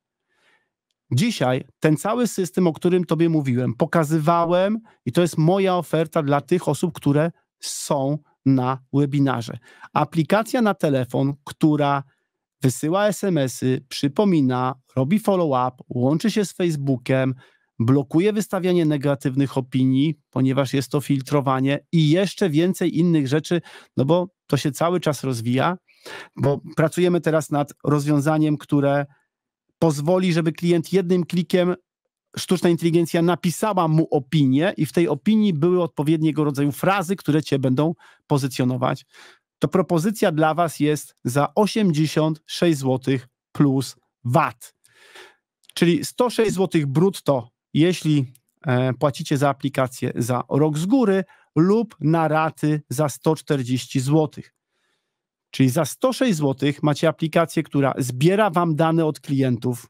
Dzisiaj ten cały system, o którym Tobie mówiłem, pokazywałem i to jest moja oferta dla tych osób, które są na webinarze. Aplikacja na telefon, która wysyła SMS-y, przypomina, robi follow-up, łączy się z Facebookiem, blokuje wystawianie negatywnych opinii, ponieważ jest to filtrowanie i jeszcze więcej innych rzeczy, no bo to się cały czas rozwija, bo pracujemy teraz nad rozwiązaniem, które pozwoli, żeby klient jednym klikiem sztuczna inteligencja napisała mu opinię i w tej opinii były odpowiedniego rodzaju frazy, które cię będą pozycjonować. To propozycja dla was jest za 86 zł plus VAT. Czyli 106 zł brutto jeśli e, płacicie za aplikację za rok z góry lub na raty za 140 zł. Czyli za 106 zł macie aplikację, która zbiera wam dane od klientów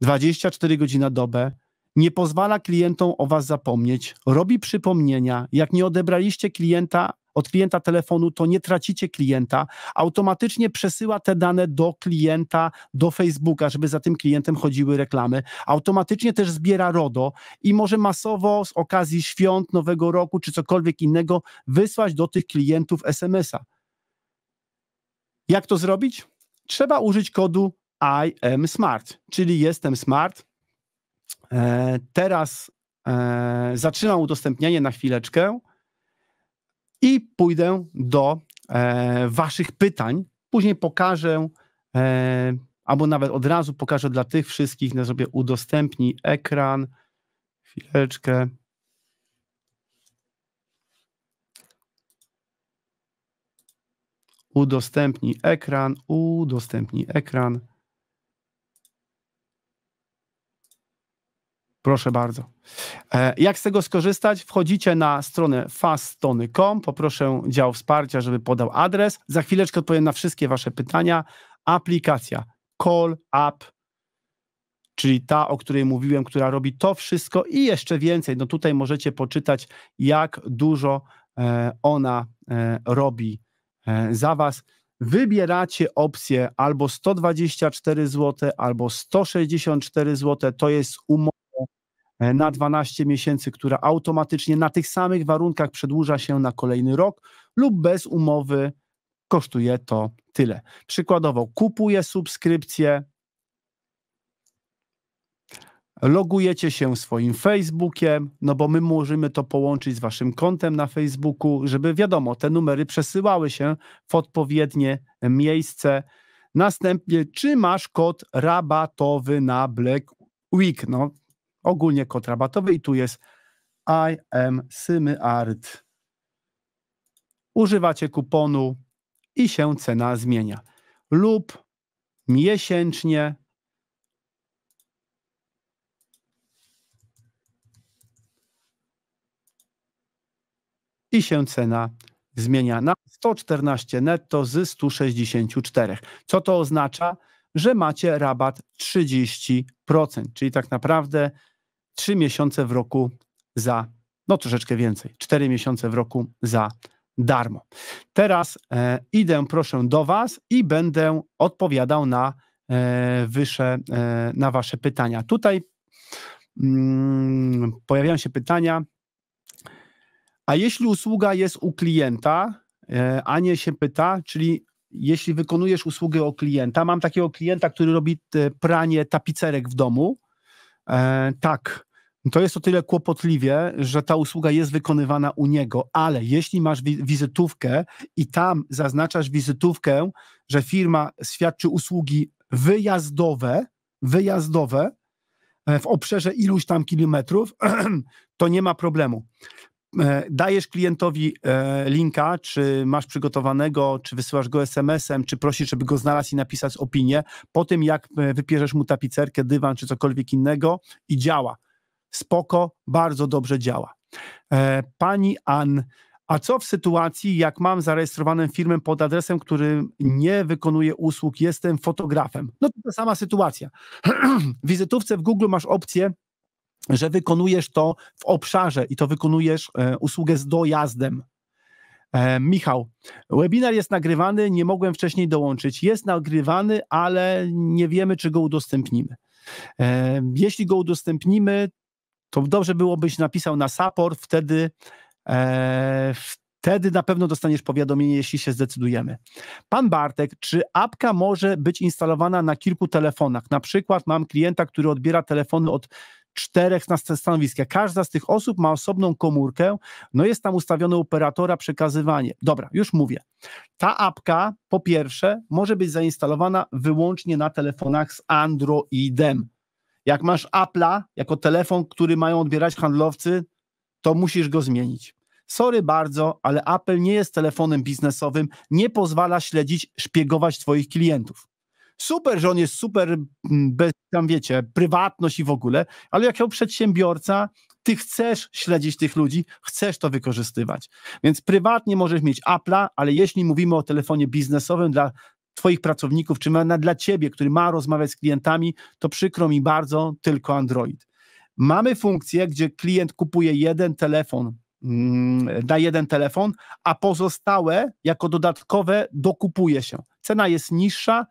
24 godziny na dobę, nie pozwala klientom o was zapomnieć, robi przypomnienia. Jak nie odebraliście klienta od klienta telefonu, to nie tracicie klienta. Automatycznie przesyła te dane do klienta, do Facebooka, żeby za tym klientem chodziły reklamy. Automatycznie też zbiera RODO i może masowo z okazji świąt, nowego roku czy cokolwiek innego wysłać do tych klientów SMS-a. Jak to zrobić? Trzeba użyć kodu I am smart, czyli jestem smart. E, teraz e, zaczynam udostępnianie na chwileczkę i pójdę do e, Waszych pytań. Później pokażę, e, albo nawet od razu pokażę dla tych wszystkich, na sobie udostępnij ekran. Chwileczkę. Udostępnij ekran, udostępnij ekran. Proszę bardzo. E, jak z tego skorzystać? Wchodzicie na stronę fastony.com, poproszę dział wsparcia, żeby podał adres. Za chwileczkę odpowiem na wszystkie Wasze pytania. Aplikacja Call App, czyli ta, o której mówiłem, która robi to wszystko i jeszcze więcej. No tutaj możecie poczytać, jak dużo e, ona e, robi za Was wybieracie opcję albo 124 zł, albo 164 zł. To jest umowa E, na 12 miesięcy, która automatycznie na tych samych warunkach przedłuża się na kolejny rok lub bez umowy kosztuje to tyle. Przykładowo kupuję subskrypcję, logujecie się swoim Facebookiem, no bo my możemy to połączyć z waszym kontem na Facebooku, żeby wiadomo, te numery przesyłały się w odpowiednie miejsce. Następnie, czy masz kod rabatowy na Black Week? No, ogólnie kod rabatowy i tu jest I am Symyard. Używacie kuponu i się cena zmienia. Lub miesięcznie i się cena zmienia na 114 netto z 164. Co to oznacza? Że macie rabat 30%, czyli tak naprawdę 3 miesiące w roku za, no troszeczkę więcej, 4 miesiące w roku za darmo. Teraz e, idę, proszę, do Was i będę odpowiadał na e, wyższe, e, na Wasze pytania. Tutaj mm, pojawiają się pytania. A jeśli usługa jest u klienta, e, a nie się pyta, czyli jeśli wykonujesz usługę o klienta, mam takiego klienta, który robi e, pranie tapicerek w domu, E, tak. To jest o tyle kłopotliwie, że ta usługa jest wykonywana u niego, ale jeśli masz wizytówkę i tam zaznaczasz wizytówkę, że firma świadczy usługi wyjazdowe, wyjazdowe e, w obszarze iluś tam kilometrów, to nie ma problemu. E, dajesz klientowi e, linka, czy masz przygotowanego, czy wysyłasz go SMS-em, czy prosisz, żeby go znalazł i napisać opinię, po tym jak e, wypierzesz mu tapicerkę, dywan, czy cokolwiek innego i działa. Spoko, bardzo dobrze działa. Pani Ann, a co w sytuacji, jak mam zarejestrowaną firmę pod adresem, który nie wykonuje usług, jestem fotografem? No to ta sama sytuacja. w wizytówce w Google masz opcję że wykonujesz to w obszarze i to wykonujesz e, usługę z dojazdem. E, Michał, webinar jest nagrywany, nie mogłem wcześniej dołączyć. Jest nagrywany, ale nie wiemy, czy go udostępnimy. E, jeśli go udostępnimy, to dobrze byłobyś napisał na support, wtedy, wtedy na pewno dostaniesz powiadomienie, jeśli się zdecydujemy. Pan Bartek, czy apka może być instalowana na kilku telefonach? Na przykład mam klienta, który odbiera telefony od czterech na stanowiska. Każda z tych osób ma osobną komórkę, no jest tam ustawione operatora przekazywanie. Dobra, już mówię. Ta apka, po pierwsze, może być zainstalowana wyłącznie na telefonach z Androidem. Jak masz Apple'a jako telefon, który mają odbierać handlowcy, to musisz go zmienić. Sorry bardzo, ale Apple nie jest telefonem biznesowym, nie pozwala śledzić, szpiegować Twoich klientów super, że on jest super, mm, bez, tam wiecie, prywatność i w ogóle, ale jako przedsiębiorca ty chcesz śledzić tych ludzi, chcesz to wykorzystywać. Więc prywatnie możesz mieć Apple'a, ale jeśli mówimy o telefonie biznesowym dla Twoich pracowników, czy na, dla Ciebie, który ma rozmawiać z klientami, to przykro mi bardzo, tylko Android. Mamy funkcję, gdzie klient kupuje jeden telefon mm, na jeden telefon, a pozostałe jako dodatkowe dokupuje się. Cena jest niższa,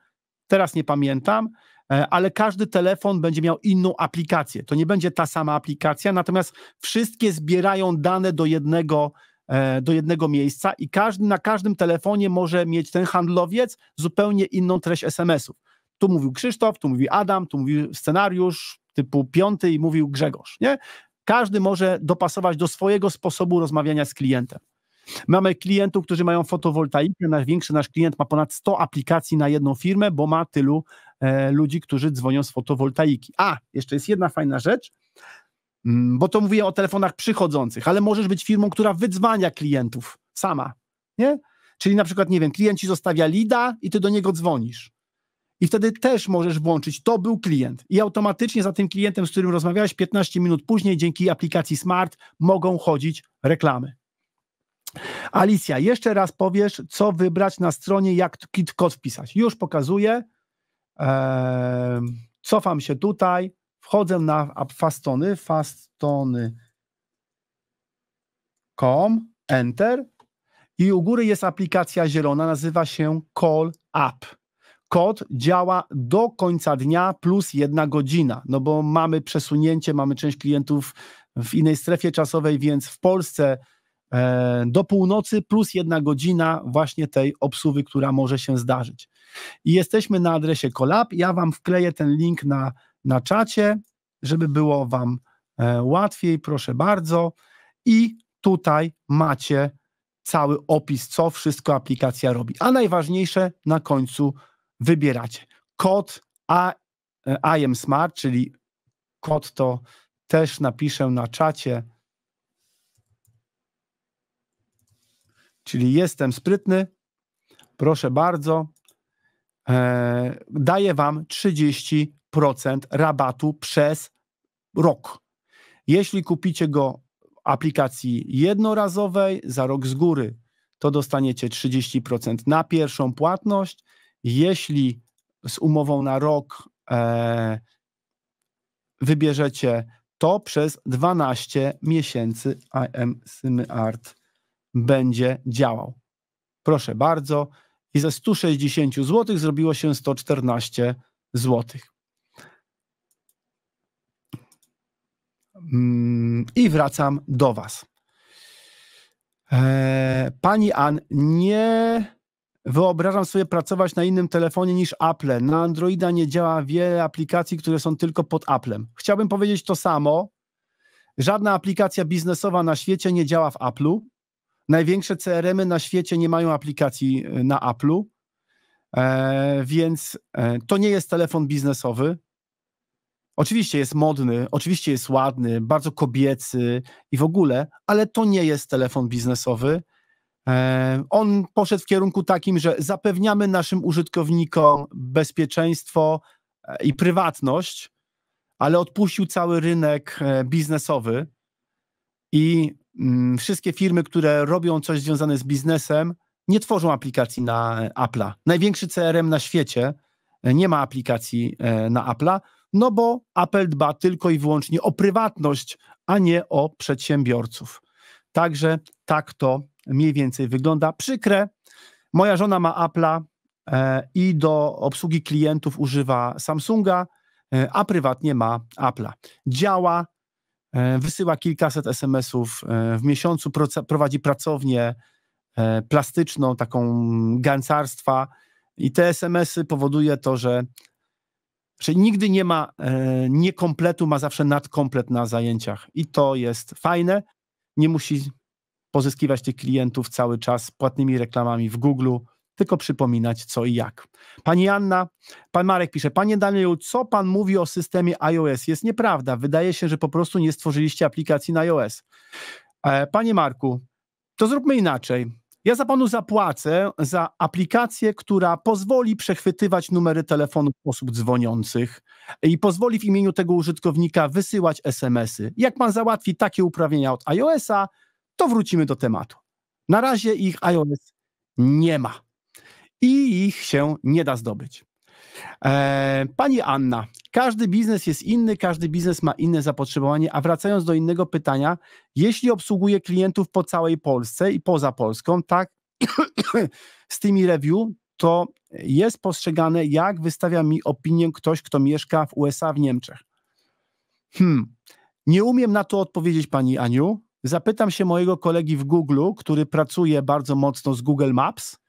Teraz nie pamiętam, e, ale każdy telefon będzie miał inną aplikację. To nie będzie ta sama aplikacja, natomiast wszystkie zbierają dane do jednego, e, do jednego miejsca i każdy na każdym telefonie może mieć ten handlowiec zupełnie inną treść SMS-ów. Tu mówił Krzysztof, tu mówi Adam, tu mówił scenariusz typu piąty i mówił Grzegorz. Nie? Każdy może dopasować do swojego sposobu rozmawiania z klientem. Mamy klientów, którzy mają fotowoltaikę. Największy nasz klient ma ponad 100 aplikacji na jedną firmę, bo ma tylu e, ludzi, którzy dzwonią z fotowoltaiki. A, jeszcze jest jedna fajna rzecz, mm, bo to mówię o telefonach przychodzących, ale możesz być firmą, która wydzwania klientów sama, nie? Czyli na przykład, nie wiem, klient ci zostawia lida i ty do niego dzwonisz. I wtedy też możesz włączyć, to był klient. I automatycznie za tym klientem, z którym rozmawiałeś 15 minut później, dzięki aplikacji Smart, mogą chodzić reklamy. Alicja, jeszcze raz powiesz, co wybrać na stronie, jak kit kod wpisać. Już pokazuję. Eee, cofam się tutaj, wchodzę na fastony, fastony.com, enter i u góry jest aplikacja zielona, nazywa się Call App. Kod działa do końca dnia plus jedna godzina, no bo mamy przesunięcie, mamy część klientów w innej strefie czasowej, więc w Polsce E, do północy plus jedna godzina właśnie tej obsuwy, która może się zdarzyć. I jesteśmy na adresie Kolab. Ja Wam wkleję ten link na, na czacie, żeby było Wam e, łatwiej, proszę bardzo. I tutaj macie cały opis, co wszystko aplikacja robi. A najważniejsze na końcu wybieracie. Kod A, e, I am smart, czyli kod to też napiszę na czacie Czyli jestem sprytny, proszę bardzo, e, daję Wam 30% rabatu przez rok. Jeśli kupicie go w aplikacji jednorazowej za rok z góry, to dostaniecie 30% na pierwszą płatność. Jeśli z umową na rok e, wybierzecie to przez 12 miesięcy I am Art będzie działał. Proszę bardzo. I ze 160 zł zrobiło się 114 zł. Mm, I wracam do Was. E, pani An, nie wyobrażam sobie pracować na innym telefonie niż Apple. Na Androida nie działa wiele aplikacji, które są tylko pod Applem. Chciałbym powiedzieć to samo. Żadna aplikacja biznesowa na świecie nie działa w Apple'u. Największe CRM-y na świecie nie mają aplikacji e, na Apple'u, e, więc e, to nie jest telefon biznesowy. Oczywiście jest modny, oczywiście jest ładny, bardzo kobiecy i w ogóle, ale to nie jest telefon biznesowy. On poszedł w kierunku takim, że zapewniamy naszym użytkownikom bezpieczeństwo i prywatność, ale odpuścił cały rynek biznesowy i Mm, wszystkie firmy, które robią coś związane z biznesem, nie tworzą aplikacji na e, Apple'a. Największy CRM na świecie e, nie ma aplikacji e, na Apple'a, no bo Apple dba tylko i wyłącznie o prywatność, a nie o przedsiębiorców. Także tak to mniej więcej wygląda. Przykre. Moja żona ma Apple'a i do obsługi klientów używa Samsunga, a prywatnie ma Apple'a. Działa E, wysyła kilkaset SMS-ów e, w miesiącu, prowadzi pracownię e, plastyczną, taką gancarstwa i te SMS-y powoduje to, że nigdy nie ma niekompletu, ma zawsze nadkomplet na zajęciach. I to jest fajne. Nie musi pozyskiwać tych klientów cały czas płatnymi reklamami w Google, tylko przypominać co i jak. Pani Anna, pan Marek pisze, panie Danielu, co pan mówi o systemie iOS? Jest nieprawda. Wydaje się, że po prostu nie stworzyliście aplikacji na iOS. E, panie Marku, to zróbmy inaczej. Ja za panu zapłacę za aplikację, która pozwoli przechwytywać numery telefonów osób dzwoniących i pozwoli w imieniu tego użytkownika wysyłać SMS-y. Jak pan załatwi takie uprawnienia od iOS-a, to wrócimy do tematu. Na razie ich iOS nie ma i ich się nie da zdobyć. E, pani Anna, każdy biznes jest inny, każdy biznes ma inne zapotrzebowanie, a wracając do innego pytania, jeśli obsługuję klientów po całej Polsce i poza Polską, tak, z tymi review, to jest postrzegane, jak wystawia mi opinię ktoś, kto mieszka w USA, w Niemczech. Hmm, nie umiem na to odpowiedzieć, Pani Aniu. Zapytam się mojego kolegi w Google, który pracuje bardzo mocno z Google Maps,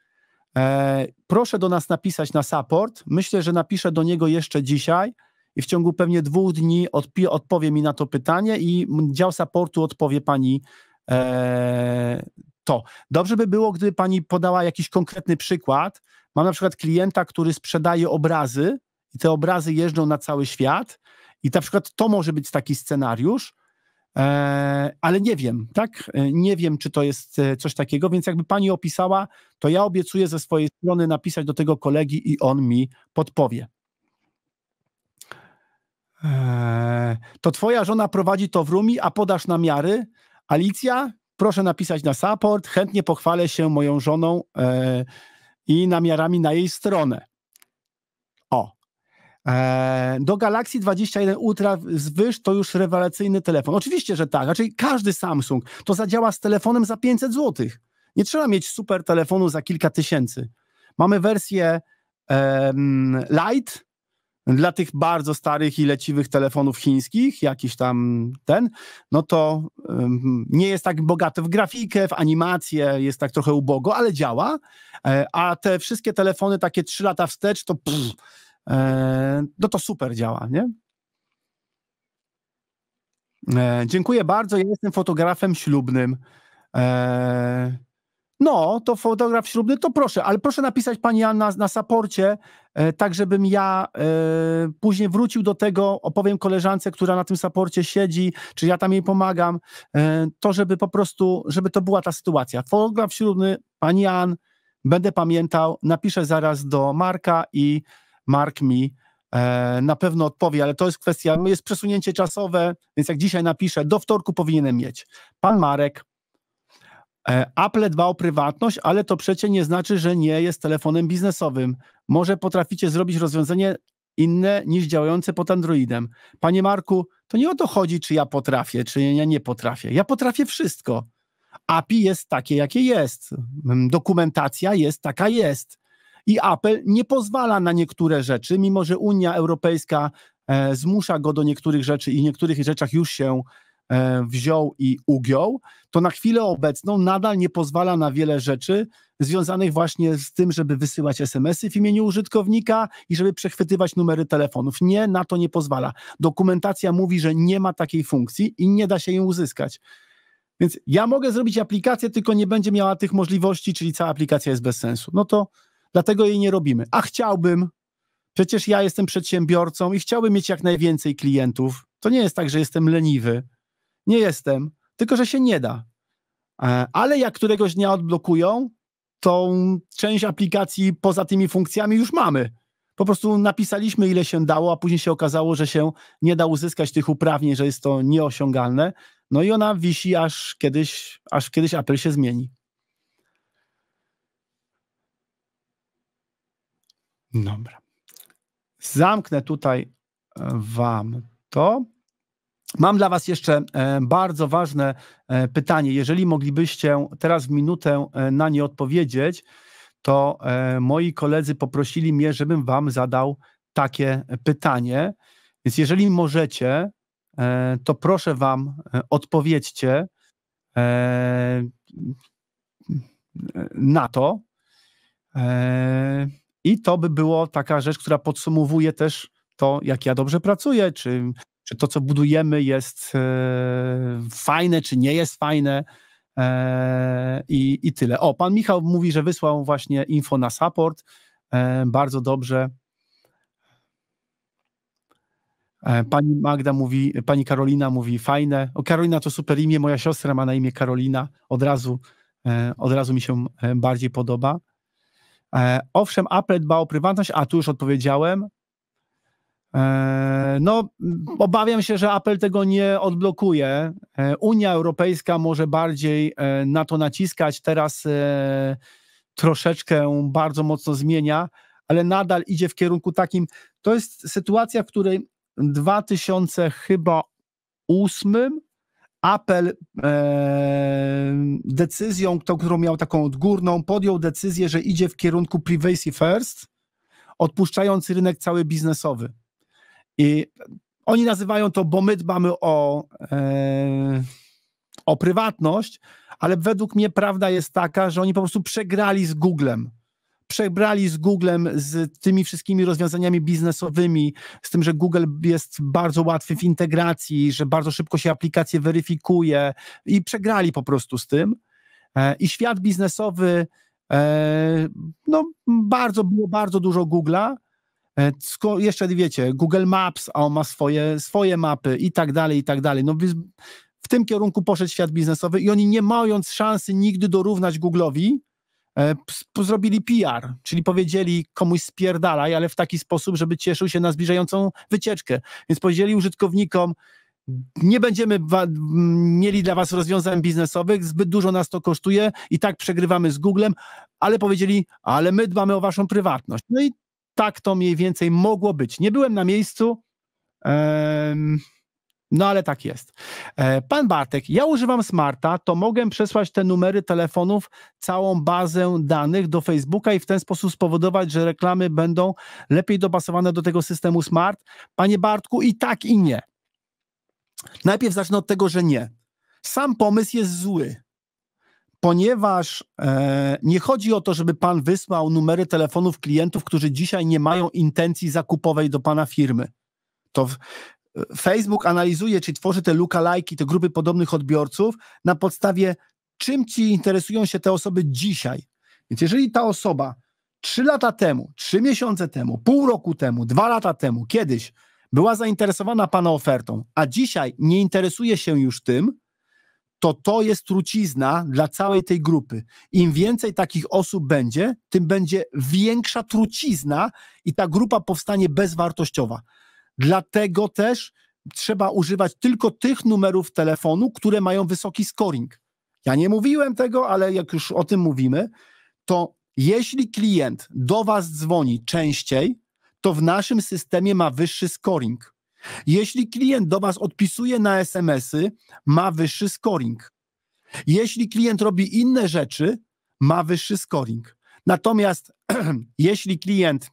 E, proszę do nas napisać na support. Myślę, że napiszę do niego jeszcze dzisiaj i w ciągu pewnie dwóch dni odpi- odpowie mi na to pytanie i dział supportu odpowie pani e, to. Dobrze by było, gdyby pani podała jakiś konkretny przykład. Mam na przykład klienta, który sprzedaje obrazy i te obrazy jeżdżą na cały świat i na przykład to może być taki scenariusz, E, ale nie wiem, tak? E, nie wiem, czy to jest e, coś takiego, więc jakby pani opisała, to ja obiecuję ze swojej strony napisać do tego kolegi i on mi podpowie. To twoja żona prowadzi to w Rumi, a podasz namiary? Alicja, proszę napisać na support, chętnie pochwalę się moją żoną i namiarami na jej stronę. E, do Galaxy 21 Ultra zwyż to już rewelacyjny telefon. Oczywiście, że tak, raczej znaczy, każdy Samsung to zadziała z telefonem za 500 zł. Nie trzeba mieć super telefonu za kilka tysięcy. Mamy wersję um, Lite dla tych bardzo starych i leciwych telefonów chińskich, jakiś tam ten, no to um, nie jest tak bogaty w grafikę, w animację, jest tak trochę ubogo, ale działa. E, a te wszystkie telefony takie 3 lata wstecz to pff, E, no to super działa, nie? E, dziękuję bardzo. Ja jestem fotografem ślubnym. E, no, to fotograf ślubny, to proszę, ale proszę napisać pani Anna na saporcie, tak żebym ja później wrócił do tego, opowiem koleżance, która na tym saporcie siedzi, czy ja tam jej pomagam, to żeby po prostu, żeby to była ta sytuacja. Fotograf ślubny, pani Ann, będę pamiętał, napiszę zaraz do Marka i Mark mi e, na pewno odpowie, ale to jest kwestia, jest przesunięcie czasowe, więc jak dzisiaj napiszę, do wtorku powinienem mieć. Pan Marek, e, Apple dba o prywatność, ale to przecie nie znaczy, że nie jest telefonem biznesowym. Może potraficie zrobić rozwiązanie inne niż działające pod Androidem. Panie Marku, to nie o to chodzi, czy ja potrafię, czy ja nie potrafię. Ja potrafię wszystko. API jest takie, jakie jest. Dokumentacja jest taka, jest i Apple nie pozwala na niektóre rzeczy, mimo że Unia Europejska e, zmusza go do niektórych rzeczy i niektórych rzeczach już się e, wziął i ugiął, to na chwilę obecną nadal nie pozwala na wiele rzeczy związanych właśnie z tym, żeby wysyłać SMS-y w imieniu użytkownika i żeby przechwytywać numery telefonów. Nie, na to nie pozwala. Dokumentacja mówi, że nie ma takiej funkcji i nie da się jej uzyskać. Więc ja mogę zrobić aplikację, tylko nie będzie miała tych możliwości, czyli cała aplikacja jest bez sensu. No to Dlatego jej nie robimy. A chciałbym, przecież ja jestem przedsiębiorcą i chciałbym mieć jak najwięcej klientów. To nie jest tak, że jestem leniwy. Nie jestem, tylko że się nie da. E, ale jak któregoś dnia odblokują, tą część aplikacji poza tymi funkcjami już mamy. Po prostu napisaliśmy, ile się dało, a później się okazało, że się nie da uzyskać tych uprawnień, że jest to nieosiągalne. No i ona wisi, aż kiedyś, aż kiedyś Apple się zmieni. Dobra. Zamknę tutaj e, Wam to. Mam dla Was jeszcze e, bardzo ważne e, pytanie. Jeżeli moglibyście teraz w minutę na nie odpowiedzieć, to moi koledzy poprosili mnie, żebym Wam zadał takie pytanie. Więc jeżeli możecie, to proszę Wam odpowiedzcie na to. I to by było taka rzecz, która podsumowuje też to, jak ja dobrze pracuję, czy, czy to, co budujemy, jest e, fajne, czy nie jest fajne. E, i, I tyle. O, pan Michał mówi, że wysłał właśnie info na support. E, bardzo dobrze. E, pani Magda mówi, pani Karolina mówi fajne. O, Karolina to super imię, moja siostra ma na imię Karolina. Od razu, e, od razu mi się e, bardziej podoba. E, owszem, Apple dba o prywatność, a tu już odpowiedziałem. E, no, obawiam się, że Apple tego nie odblokuje. E, Unia Europejska może bardziej na to naciskać. Teraz troszeczkę bardzo mocno zmienia, ale nadal idzie w kierunku takim. To jest sytuacja, w której 2000 chyba ósmym Apple e, decyzją, tą, którą miał taką odgórną, podjął decyzję, że idzie w kierunku privacy first, odpuszczając rynek cały biznesowy. I oni nazywają to, bo my dbamy o, e, o prywatność, ale według mnie prawda jest taka, że oni po prostu przegrali z Googlem przebrali z Googlem, z tymi wszystkimi rozwiązaniami biznesowymi, z tym, że Google jest bardzo łatwy w integracji, że bardzo szybko się aplikacje weryfikuje i przegrali po prostu z tym. E, I świat biznesowy, e, no bardzo, było bardzo dużo Google'a, e, jeszcze wiecie, Google Maps, a on ma swoje, swoje mapy i tak dalej, i tak dalej. No, w tym kierunku poszedł świat biznesowy i oni nie mając szansy nigdy dorównać Google'owi, E, zrobili PR, czyli powiedzieli komuś spierdalaj, ale w taki sposób, żeby cieszył się na zbliżającą wycieczkę. Więc powiedzieli użytkownikom, nie będziemy mieli dla Was rozwiązań biznesowych, zbyt dużo nas to kosztuje i tak przegrywamy z Googlem, ale powiedzieli, ale my dbamy o Waszą prywatność. No i tak to mniej więcej mogło być. Nie byłem na miejscu. Um, no ale tak jest. E, pan Bartek, ja używam smarta, to mogę przesłać te numery telefonów, całą bazę danych do Facebooka i w ten sposób spowodować, że reklamy będą lepiej dopasowane do tego systemu smart. Panie Bartku, i tak, i nie. Najpierw zacznę od tego, że nie. Sam pomysł jest zły, ponieważ e, nie chodzi o to, żeby pan wysłał numery telefonów klientów, którzy dzisiaj nie mają intencji zakupowej do pana firmy. To w, Facebook analizuje, czy tworzy te lookalike'i, te grupy podobnych odbiorców na podstawie czym ci interesują się te osoby dzisiaj. Więc jeżeli ta osoba trzy lata temu, trzy miesiące temu, pół roku temu, dwa lata temu, kiedyś była zainteresowana Pana ofertą, a dzisiaj nie interesuje się już tym, to to jest trucizna dla całej tej grupy. Im więcej takich osób będzie, tym będzie większa trucizna i ta grupa powstanie bezwartościowa. Dlatego też trzeba używać tylko tych numerów telefonu, które mają wysoki scoring. Ja nie mówiłem tego, ale jak już o tym mówimy, to jeśli klient do Was dzwoni częściej, to w naszym systemie ma wyższy scoring. Jeśli klient do Was odpisuje na SMS-y, ma wyższy scoring. Jeśli klient robi inne rzeczy, ma wyższy scoring. Natomiast jeśli klient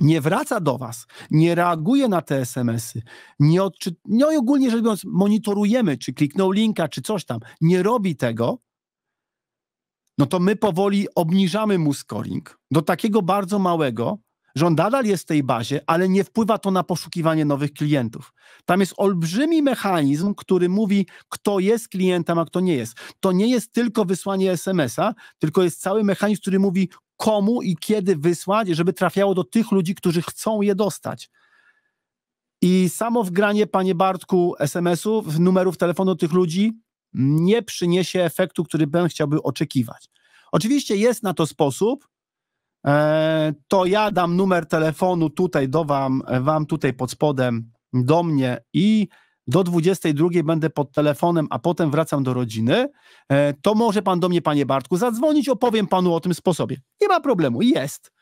nie wraca do Was, nie reaguje na te SMS-y, nie odczy... no i ogólnie rzecz biorąc, monitorujemy, czy kliknął linka, czy coś tam, nie robi tego, no to my powoli obniżamy mu scoring do takiego bardzo małego, że on nadal jest w tej bazie, ale nie wpływa to na poszukiwanie nowych klientów. Tam jest olbrzymi mechanizm, który mówi, kto jest klientem, a kto nie jest. To nie jest tylko wysłanie SMS-a, tylko jest cały mechanizm, który mówi, komu i kiedy wysłać, żeby trafiało do tych ludzi, którzy chcą je dostać. I samo wgranie, panie Bartku, SMS-ów, numerów telefonu tych ludzi nie przyniesie efektu, który bym chciałby oczekiwać. Oczywiście jest na to sposób. E, to ja dam numer telefonu tutaj do wam, wam tutaj pod spodem do mnie i do 22 będę pod telefonem, a potem wracam do rodziny, e, to może pan do mnie, panie Bartku, zadzwonić, opowiem panu o tym sposobie. Nie ma problemu, jest.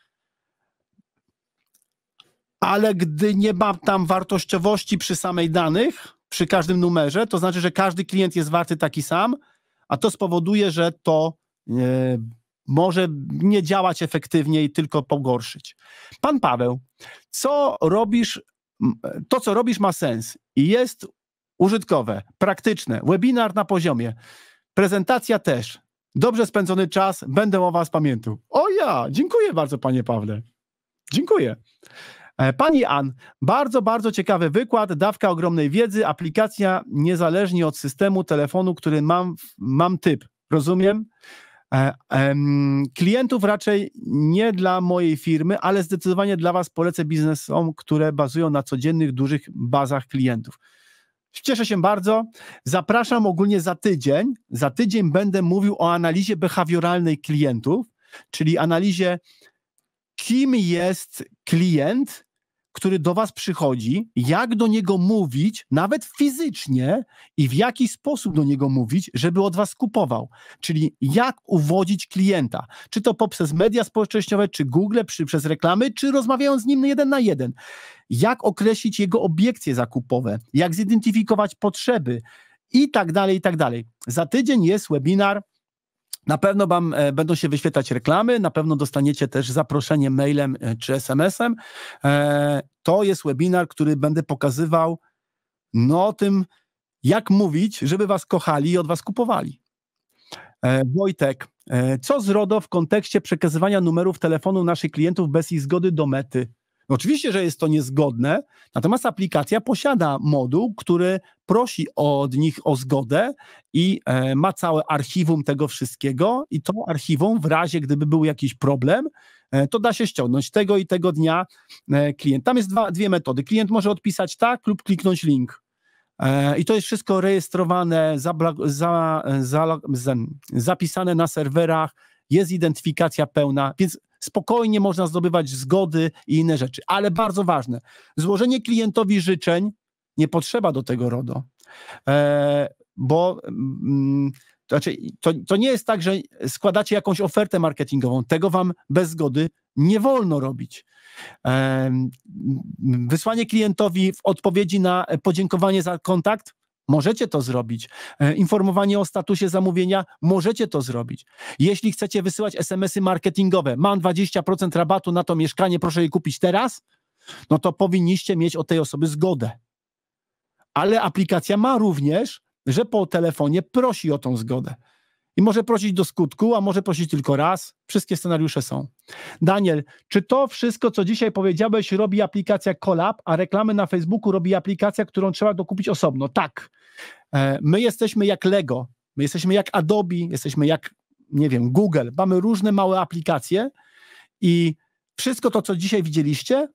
Ale gdy nie ma tam wartościowości przy samej danych, przy każdym numerze, to znaczy, że każdy klient jest warty taki sam, a to spowoduje, że to e, może nie działać efektywnie i tylko pogorszyć. Pan Paweł, co robisz E, to, co robisz, ma sens i jest użytkowe, praktyczne. Webinar na poziomie, prezentacja też. Dobrze spędzony czas, będę o Was pamiętał. O ja, dziękuję bardzo, panie Pawle. Dziękuję. E, pani An, bardzo, bardzo ciekawy wykład, dawka ogromnej wiedzy, aplikacja niezależnie od systemu telefonu, który mam, mam typ. Rozumiem? E, klientów raczej nie dla mojej firmy, ale zdecydowanie dla Was polecę biznesom, które bazują na codziennych, dużych bazach klientów. Cieszę się bardzo. Zapraszam ogólnie za tydzień. Za tydzień będę mówił o analizie behawioralnej klientów, czyli analizie, kim jest klient który do was przychodzi, jak do niego mówić, nawet fizycznie i w jaki sposób do niego mówić, żeby od was kupował. Czyli jak uwodzić klienta, czy to poprzez media społecznościowe, czy Google, czy przez reklamy, czy rozmawiając z nim jeden na jeden. Jak określić jego obiekcje zakupowe, jak zidentyfikować potrzeby i tak dalej, i tak dalej. Za tydzień jest webinar na pewno wam e, będą się wyświetlać reklamy, na pewno dostaniecie też zaproszenie mailem e, czy SMS-em. E, to jest webinar, który będę pokazywał no o tym, jak mówić, żeby was kochali i od was kupowali. Wojtek, co z RODO w kontekście przekazywania numerów telefonu naszych klientów bez ich zgody do mety? Oczywiście, że jest to niezgodne, natomiast aplikacja posiada moduł, który prosi od nich o zgodę i e, ma całe archiwum tego wszystkiego, i to archiwum, w razie gdyby był jakiś problem, e, to da się ściągnąć tego i tego dnia e, klient. Tam jest dwa, dwie metody. Klient może odpisać tak lub kliknąć link. I to jest wszystko rejestrowane, za, za, za, zapisane na serwerach, jest identyfikacja pełna, więc spokojnie można zdobywać zgody i inne rzeczy. Ale bardzo ważne, złożenie klientowi życzeń nie potrzeba do tego RODO, e, bo to, mm, znaczy, to, to nie jest tak, że składacie jakąś ofertę marketingową. Tego wam bez zgody nie wolno robić. E, wysłanie klientowi w odpowiedzi na podziękowanie za kontakt Możecie to zrobić. E, informowanie o statusie zamówienia, możecie to zrobić. Jeśli chcecie wysyłać SMS-y marketingowe, mam 20% rabatu na to mieszkanie, proszę je kupić teraz, no to powinniście mieć od tej osoby zgodę. Ale aplikacja ma również, że po telefonie prosi o tą zgodę i może prosić do skutku, a może prosić tylko raz. Wszystkie scenariusze są. Daniel, czy to wszystko, co dzisiaj powiedziałeś, robi aplikacja Collab, a reklamy na Facebooku robi aplikacja, którą trzeba dokupić osobno? Tak. E, my jesteśmy jak Lego, my jesteśmy jak Adobe, jesteśmy jak, nie wiem, Google. Mamy różne małe aplikacje i wszystko to, co dzisiaj widzieliście,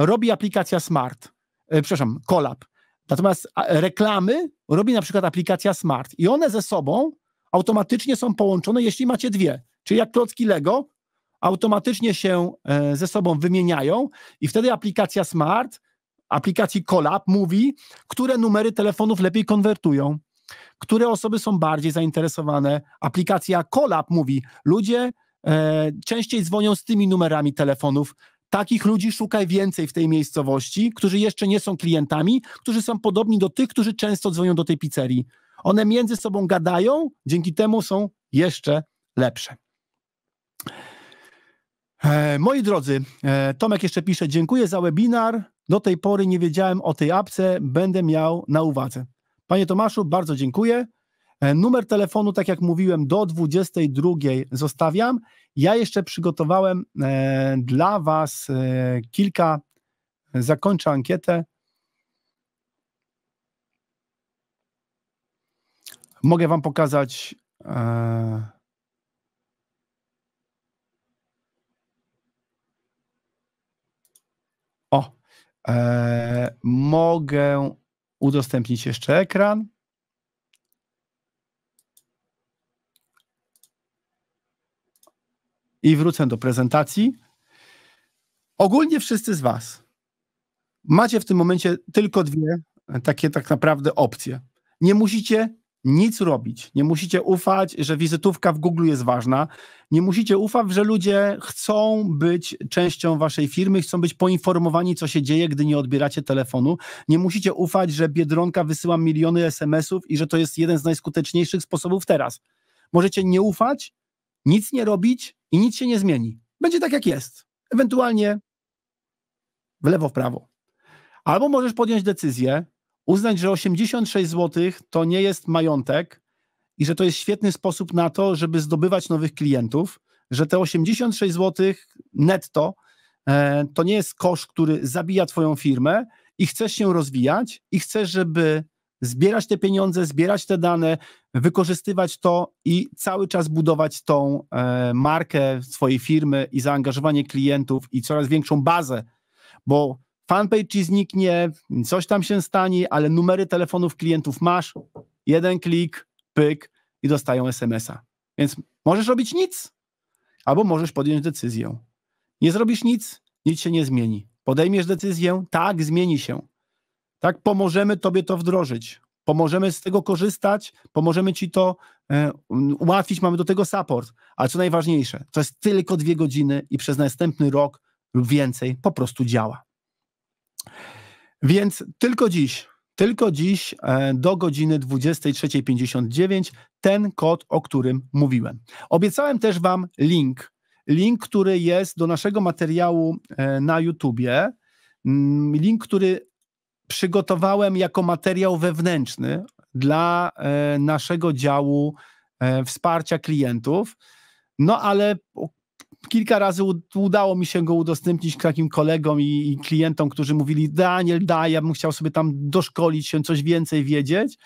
robi aplikacja Smart, e, przepraszam, Collab. Natomiast reklamy robi na przykład aplikacja Smart i one ze sobą automatycznie są połączone, jeśli macie dwie. Czyli jak klocki Lego, automatycznie się e, ze sobą wymieniają i wtedy aplikacja Smart, aplikacji Collab mówi, które numery telefonów lepiej konwertują, które osoby są bardziej zainteresowane. Aplikacja Collab mówi, ludzie e, częściej dzwonią z tymi numerami telefonów, Takich ludzi szukaj więcej w tej miejscowości, którzy jeszcze nie są klientami, którzy są podobni do tych, którzy często dzwonią do tej pizzerii. One między sobą gadają, dzięki temu są jeszcze lepsze. E, moi drodzy, e, Tomek jeszcze pisze: Dziękuję za webinar. Do tej pory nie wiedziałem o tej apce, będę miał na uwadze. Panie Tomaszu, bardzo dziękuję. E, numer telefonu, tak jak mówiłem, do 22 zostawiam. Ja jeszcze przygotowałem dla Was kilka, zakończę ankietę, Mogę wam pokazać. E, o, e... mogę udostępnić jeszcze ekran. I wrócę do prezentacji. Ogólnie wszyscy z Was macie w tym momencie tylko dwie takie tak naprawdę opcje. Nie musicie nic robić. Nie musicie ufać, że wizytówka w Google jest ważna. Nie musicie ufać, że ludzie chcą być częścią waszej firmy, chcą być poinformowani, co się dzieje, gdy nie odbieracie telefonu. Nie musicie ufać, że Biedronka wysyła miliony SMS-ów i że to jest jeden z najskuteczniejszych sposobów teraz. Możecie nie ufać, nic nie robić i nic się nie zmieni. Będzie tak, jak jest. Ewentualnie w lewo, w prawo. Albo możesz podjąć decyzję, uznać, że 86 zł to nie jest majątek i że to jest świetny sposób na to, żeby zdobywać nowych klientów, że te 86 zł netto e, to nie jest koszt, który zabija Twoją firmę i chcesz się rozwijać i chcesz, żeby zbierać te pieniądze, zbierać te dane, wykorzystywać to i cały czas budować tą e, markę swojej firmy i zaangażowanie klientów i coraz większą bazę, bo fanpage ci zniknie, coś tam się stanie, ale numery telefonów klientów masz, jeden klik, pyk i dostają SMS-a. Więc możesz robić nic, albo możesz podjąć decyzję. Nie zrobisz nic, nic się nie zmieni. Podejmiesz decyzję, tak, zmieni się. Tak, pomożemy tobie to wdrożyć. Pomożemy z tego korzystać, pomożemy ci to e, ułatwić, mamy do tego support. Ale co najważniejsze, to jest tylko dwie godziny i przez następny rok lub więcej po prostu działa. Więc tylko dziś, tylko dziś e, do godziny 23.59 ten kod, o którym mówiłem. Obiecałem też Wam link, link, który jest do naszego materiału e, na YouTubie, mm, link, który przygotowałem jako materiał wewnętrzny dla e, naszego działu wsparcia klientów. No ale kilka razy udało mi się go udostępnić takim kolegom i, i klientom, którzy mówili: Daniel, daj, ja bym chciał sobie tam doszkolić się, coś więcej wiedzieć.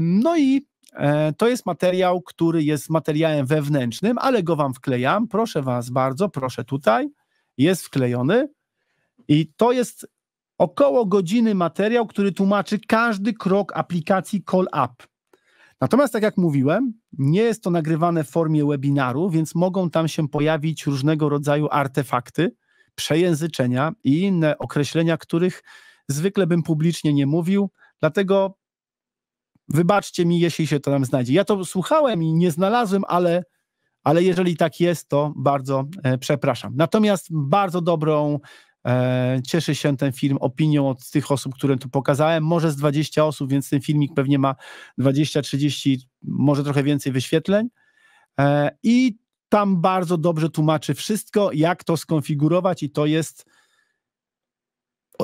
No i e, to jest materiał, który jest materiałem wewnętrznym, ale go wam wklejam. Proszę was bardzo, proszę tutaj. Jest wklejony. I to jest około godziny materiał, który tłumaczy każdy krok aplikacji Call Up. Natomiast, tak jak mówiłem, nie jest to nagrywane w formie webinaru, więc mogą tam się pojawić różnego rodzaju artefakty, przejęzyczenia i inne określenia, których zwykle bym publicznie nie mówił. Dlatego wybaczcie mi, jeśli się to nam znajdzie. Ja to słuchałem i nie znalazłem, ale, ale jeżeli tak jest, to bardzo e, przepraszam. Natomiast bardzo dobrą E, cieszy się ten film opinią od tych osób, które tu pokazałem. Może z 20 osób, więc ten filmik pewnie ma 20-30, może trochę więcej wyświetleń. E, I tam bardzo dobrze tłumaczy wszystko, jak to skonfigurować, i to jest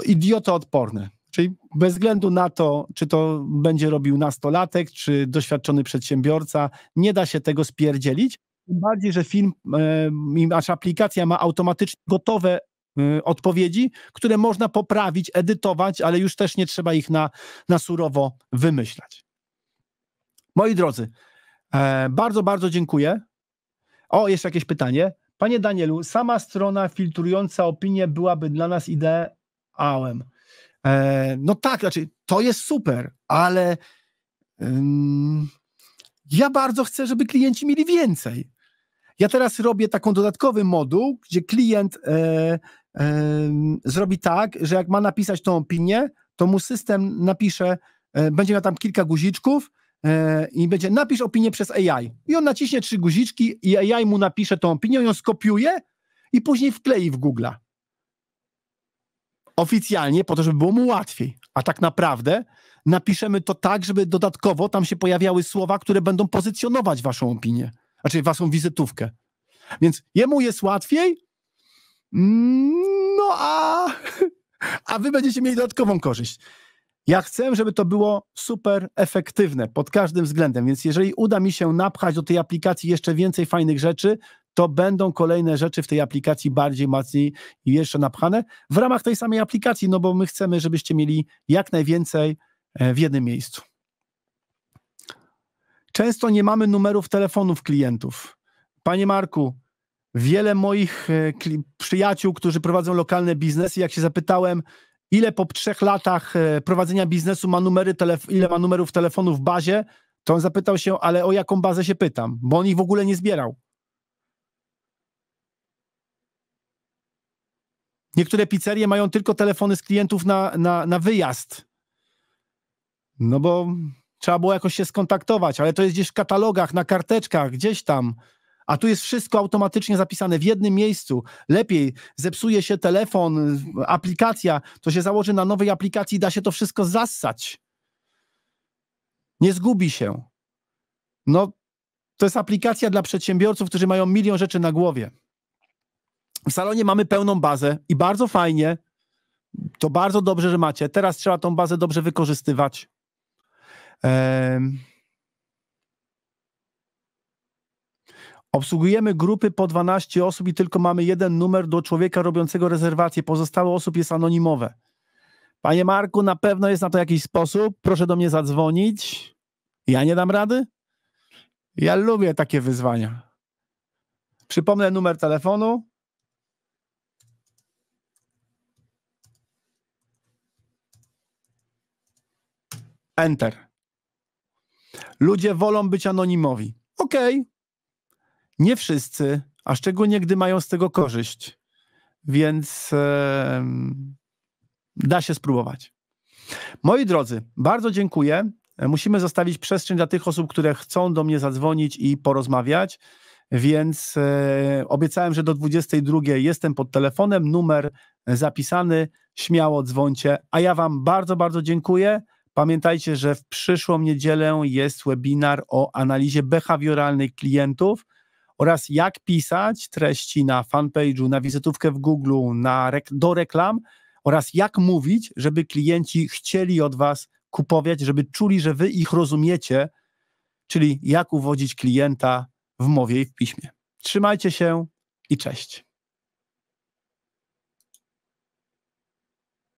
idioto odporne. Czyli bez względu na to, czy to będzie robił nastolatek, czy doświadczony przedsiębiorca, nie da się tego spierdzielić. Tym bardziej, że film, nasza e, aż aplikacja ma automatycznie gotowe Y, odpowiedzi, które można poprawić, edytować, ale już też nie trzeba ich na, na surowo wymyślać. Moi drodzy, e, bardzo, bardzo dziękuję. O, jeszcze jakieś pytanie. Panie Danielu, sama strona filtrująca opinie byłaby dla nas ideałem. E, no tak, znaczy to jest super, ale ja bardzo chcę, żeby klienci mieli więcej. Ja teraz robię taką dodatkowy moduł, gdzie klient e, zrobi tak, że jak ma napisać tą opinię, to mu system napisze, e, będzie miał tam kilka guziczków e, i będzie napisz opinię przez AI. I on naciśnie trzy guziczki i AI mu napisze tą opinię, ją skopiuje i później wklei w Google'a. Oficjalnie po to, żeby było mu łatwiej. A tak naprawdę napiszemy to tak, żeby dodatkowo tam się pojawiały słowa, które będą pozycjonować waszą opinię, znaczy waszą wizytówkę. Więc jemu jest łatwiej, no a, a wy będziecie mieli dodatkową korzyść. Ja chcę, żeby to było super efektywne pod każdym względem, więc jeżeli uda mi się napchać do tej aplikacji jeszcze więcej fajnych rzeczy, to będą kolejne rzeczy w tej aplikacji bardziej mocniej i jeszcze napchane w ramach tej samej aplikacji, no bo my chcemy, żebyście mieli jak najwięcej e, w jednym miejscu. Często nie mamy numerów telefonów klientów. Panie Marku, wiele moich e, przyjaciół, którzy prowadzą lokalne biznesy, jak się zapytałem, ile po trzech latach e, prowadzenia biznesu ma numery, ile ma numerów telefonu w bazie, to on zapytał się, ale o jaką bazę się pytam, bo on ich w ogóle nie zbierał. Niektóre pizzerie mają tylko telefony z klientów na, na, na wyjazd. No bo trzeba było jakoś się skontaktować, ale to jest gdzieś w katalogach, na karteczkach, gdzieś tam. A tu jest wszystko automatycznie zapisane w jednym miejscu. Lepiej zepsuje się telefon, aplikacja, to się założy na nowej aplikacji i da się to wszystko zassać. Nie zgubi się. No, to jest aplikacja dla przedsiębiorców, którzy mają milion rzeczy na głowie. W salonie mamy pełną bazę i bardzo fajnie. To bardzo dobrze, że macie. Teraz trzeba tą bazę dobrze wykorzystywać. Eee... Obsługujemy grupy po 12 osób i tylko mamy jeden numer do człowieka robiącego rezerwację. Pozostałe osób jest anonimowe. Panie Marku, na pewno jest na to jakiś sposób. Proszę do mnie zadzwonić. Ja nie dam rady? Ja lubię takie wyzwania. Przypomnę numer telefonu. Enter. Ludzie wolą być anonimowi. Okej, okay, nie wszyscy, a szczególnie gdy mają z tego korzyść. Więc e, da się spróbować. Moi drodzy, bardzo dziękuję. Musimy zostawić przestrzeń dla tych osób, które chcą do mnie zadzwonić i porozmawiać. Więc e, obiecałem, że do 22 jestem pod telefonem, numer zapisany, śmiało dzwoncie. A ja Wam bardzo, bardzo dziękuję. Pamiętajcie, że w przyszłą niedzielę jest webinar o analizie behawioralnej klientów oraz jak pisać treści na fanpage'u, na wizytówkę w Google, na rek do reklam oraz jak mówić, żeby klienci chcieli od Was kupować, żeby czuli, że Wy ich rozumiecie, czyli jak uwodzić klienta w mowie i w piśmie. Trzymajcie się i cześć.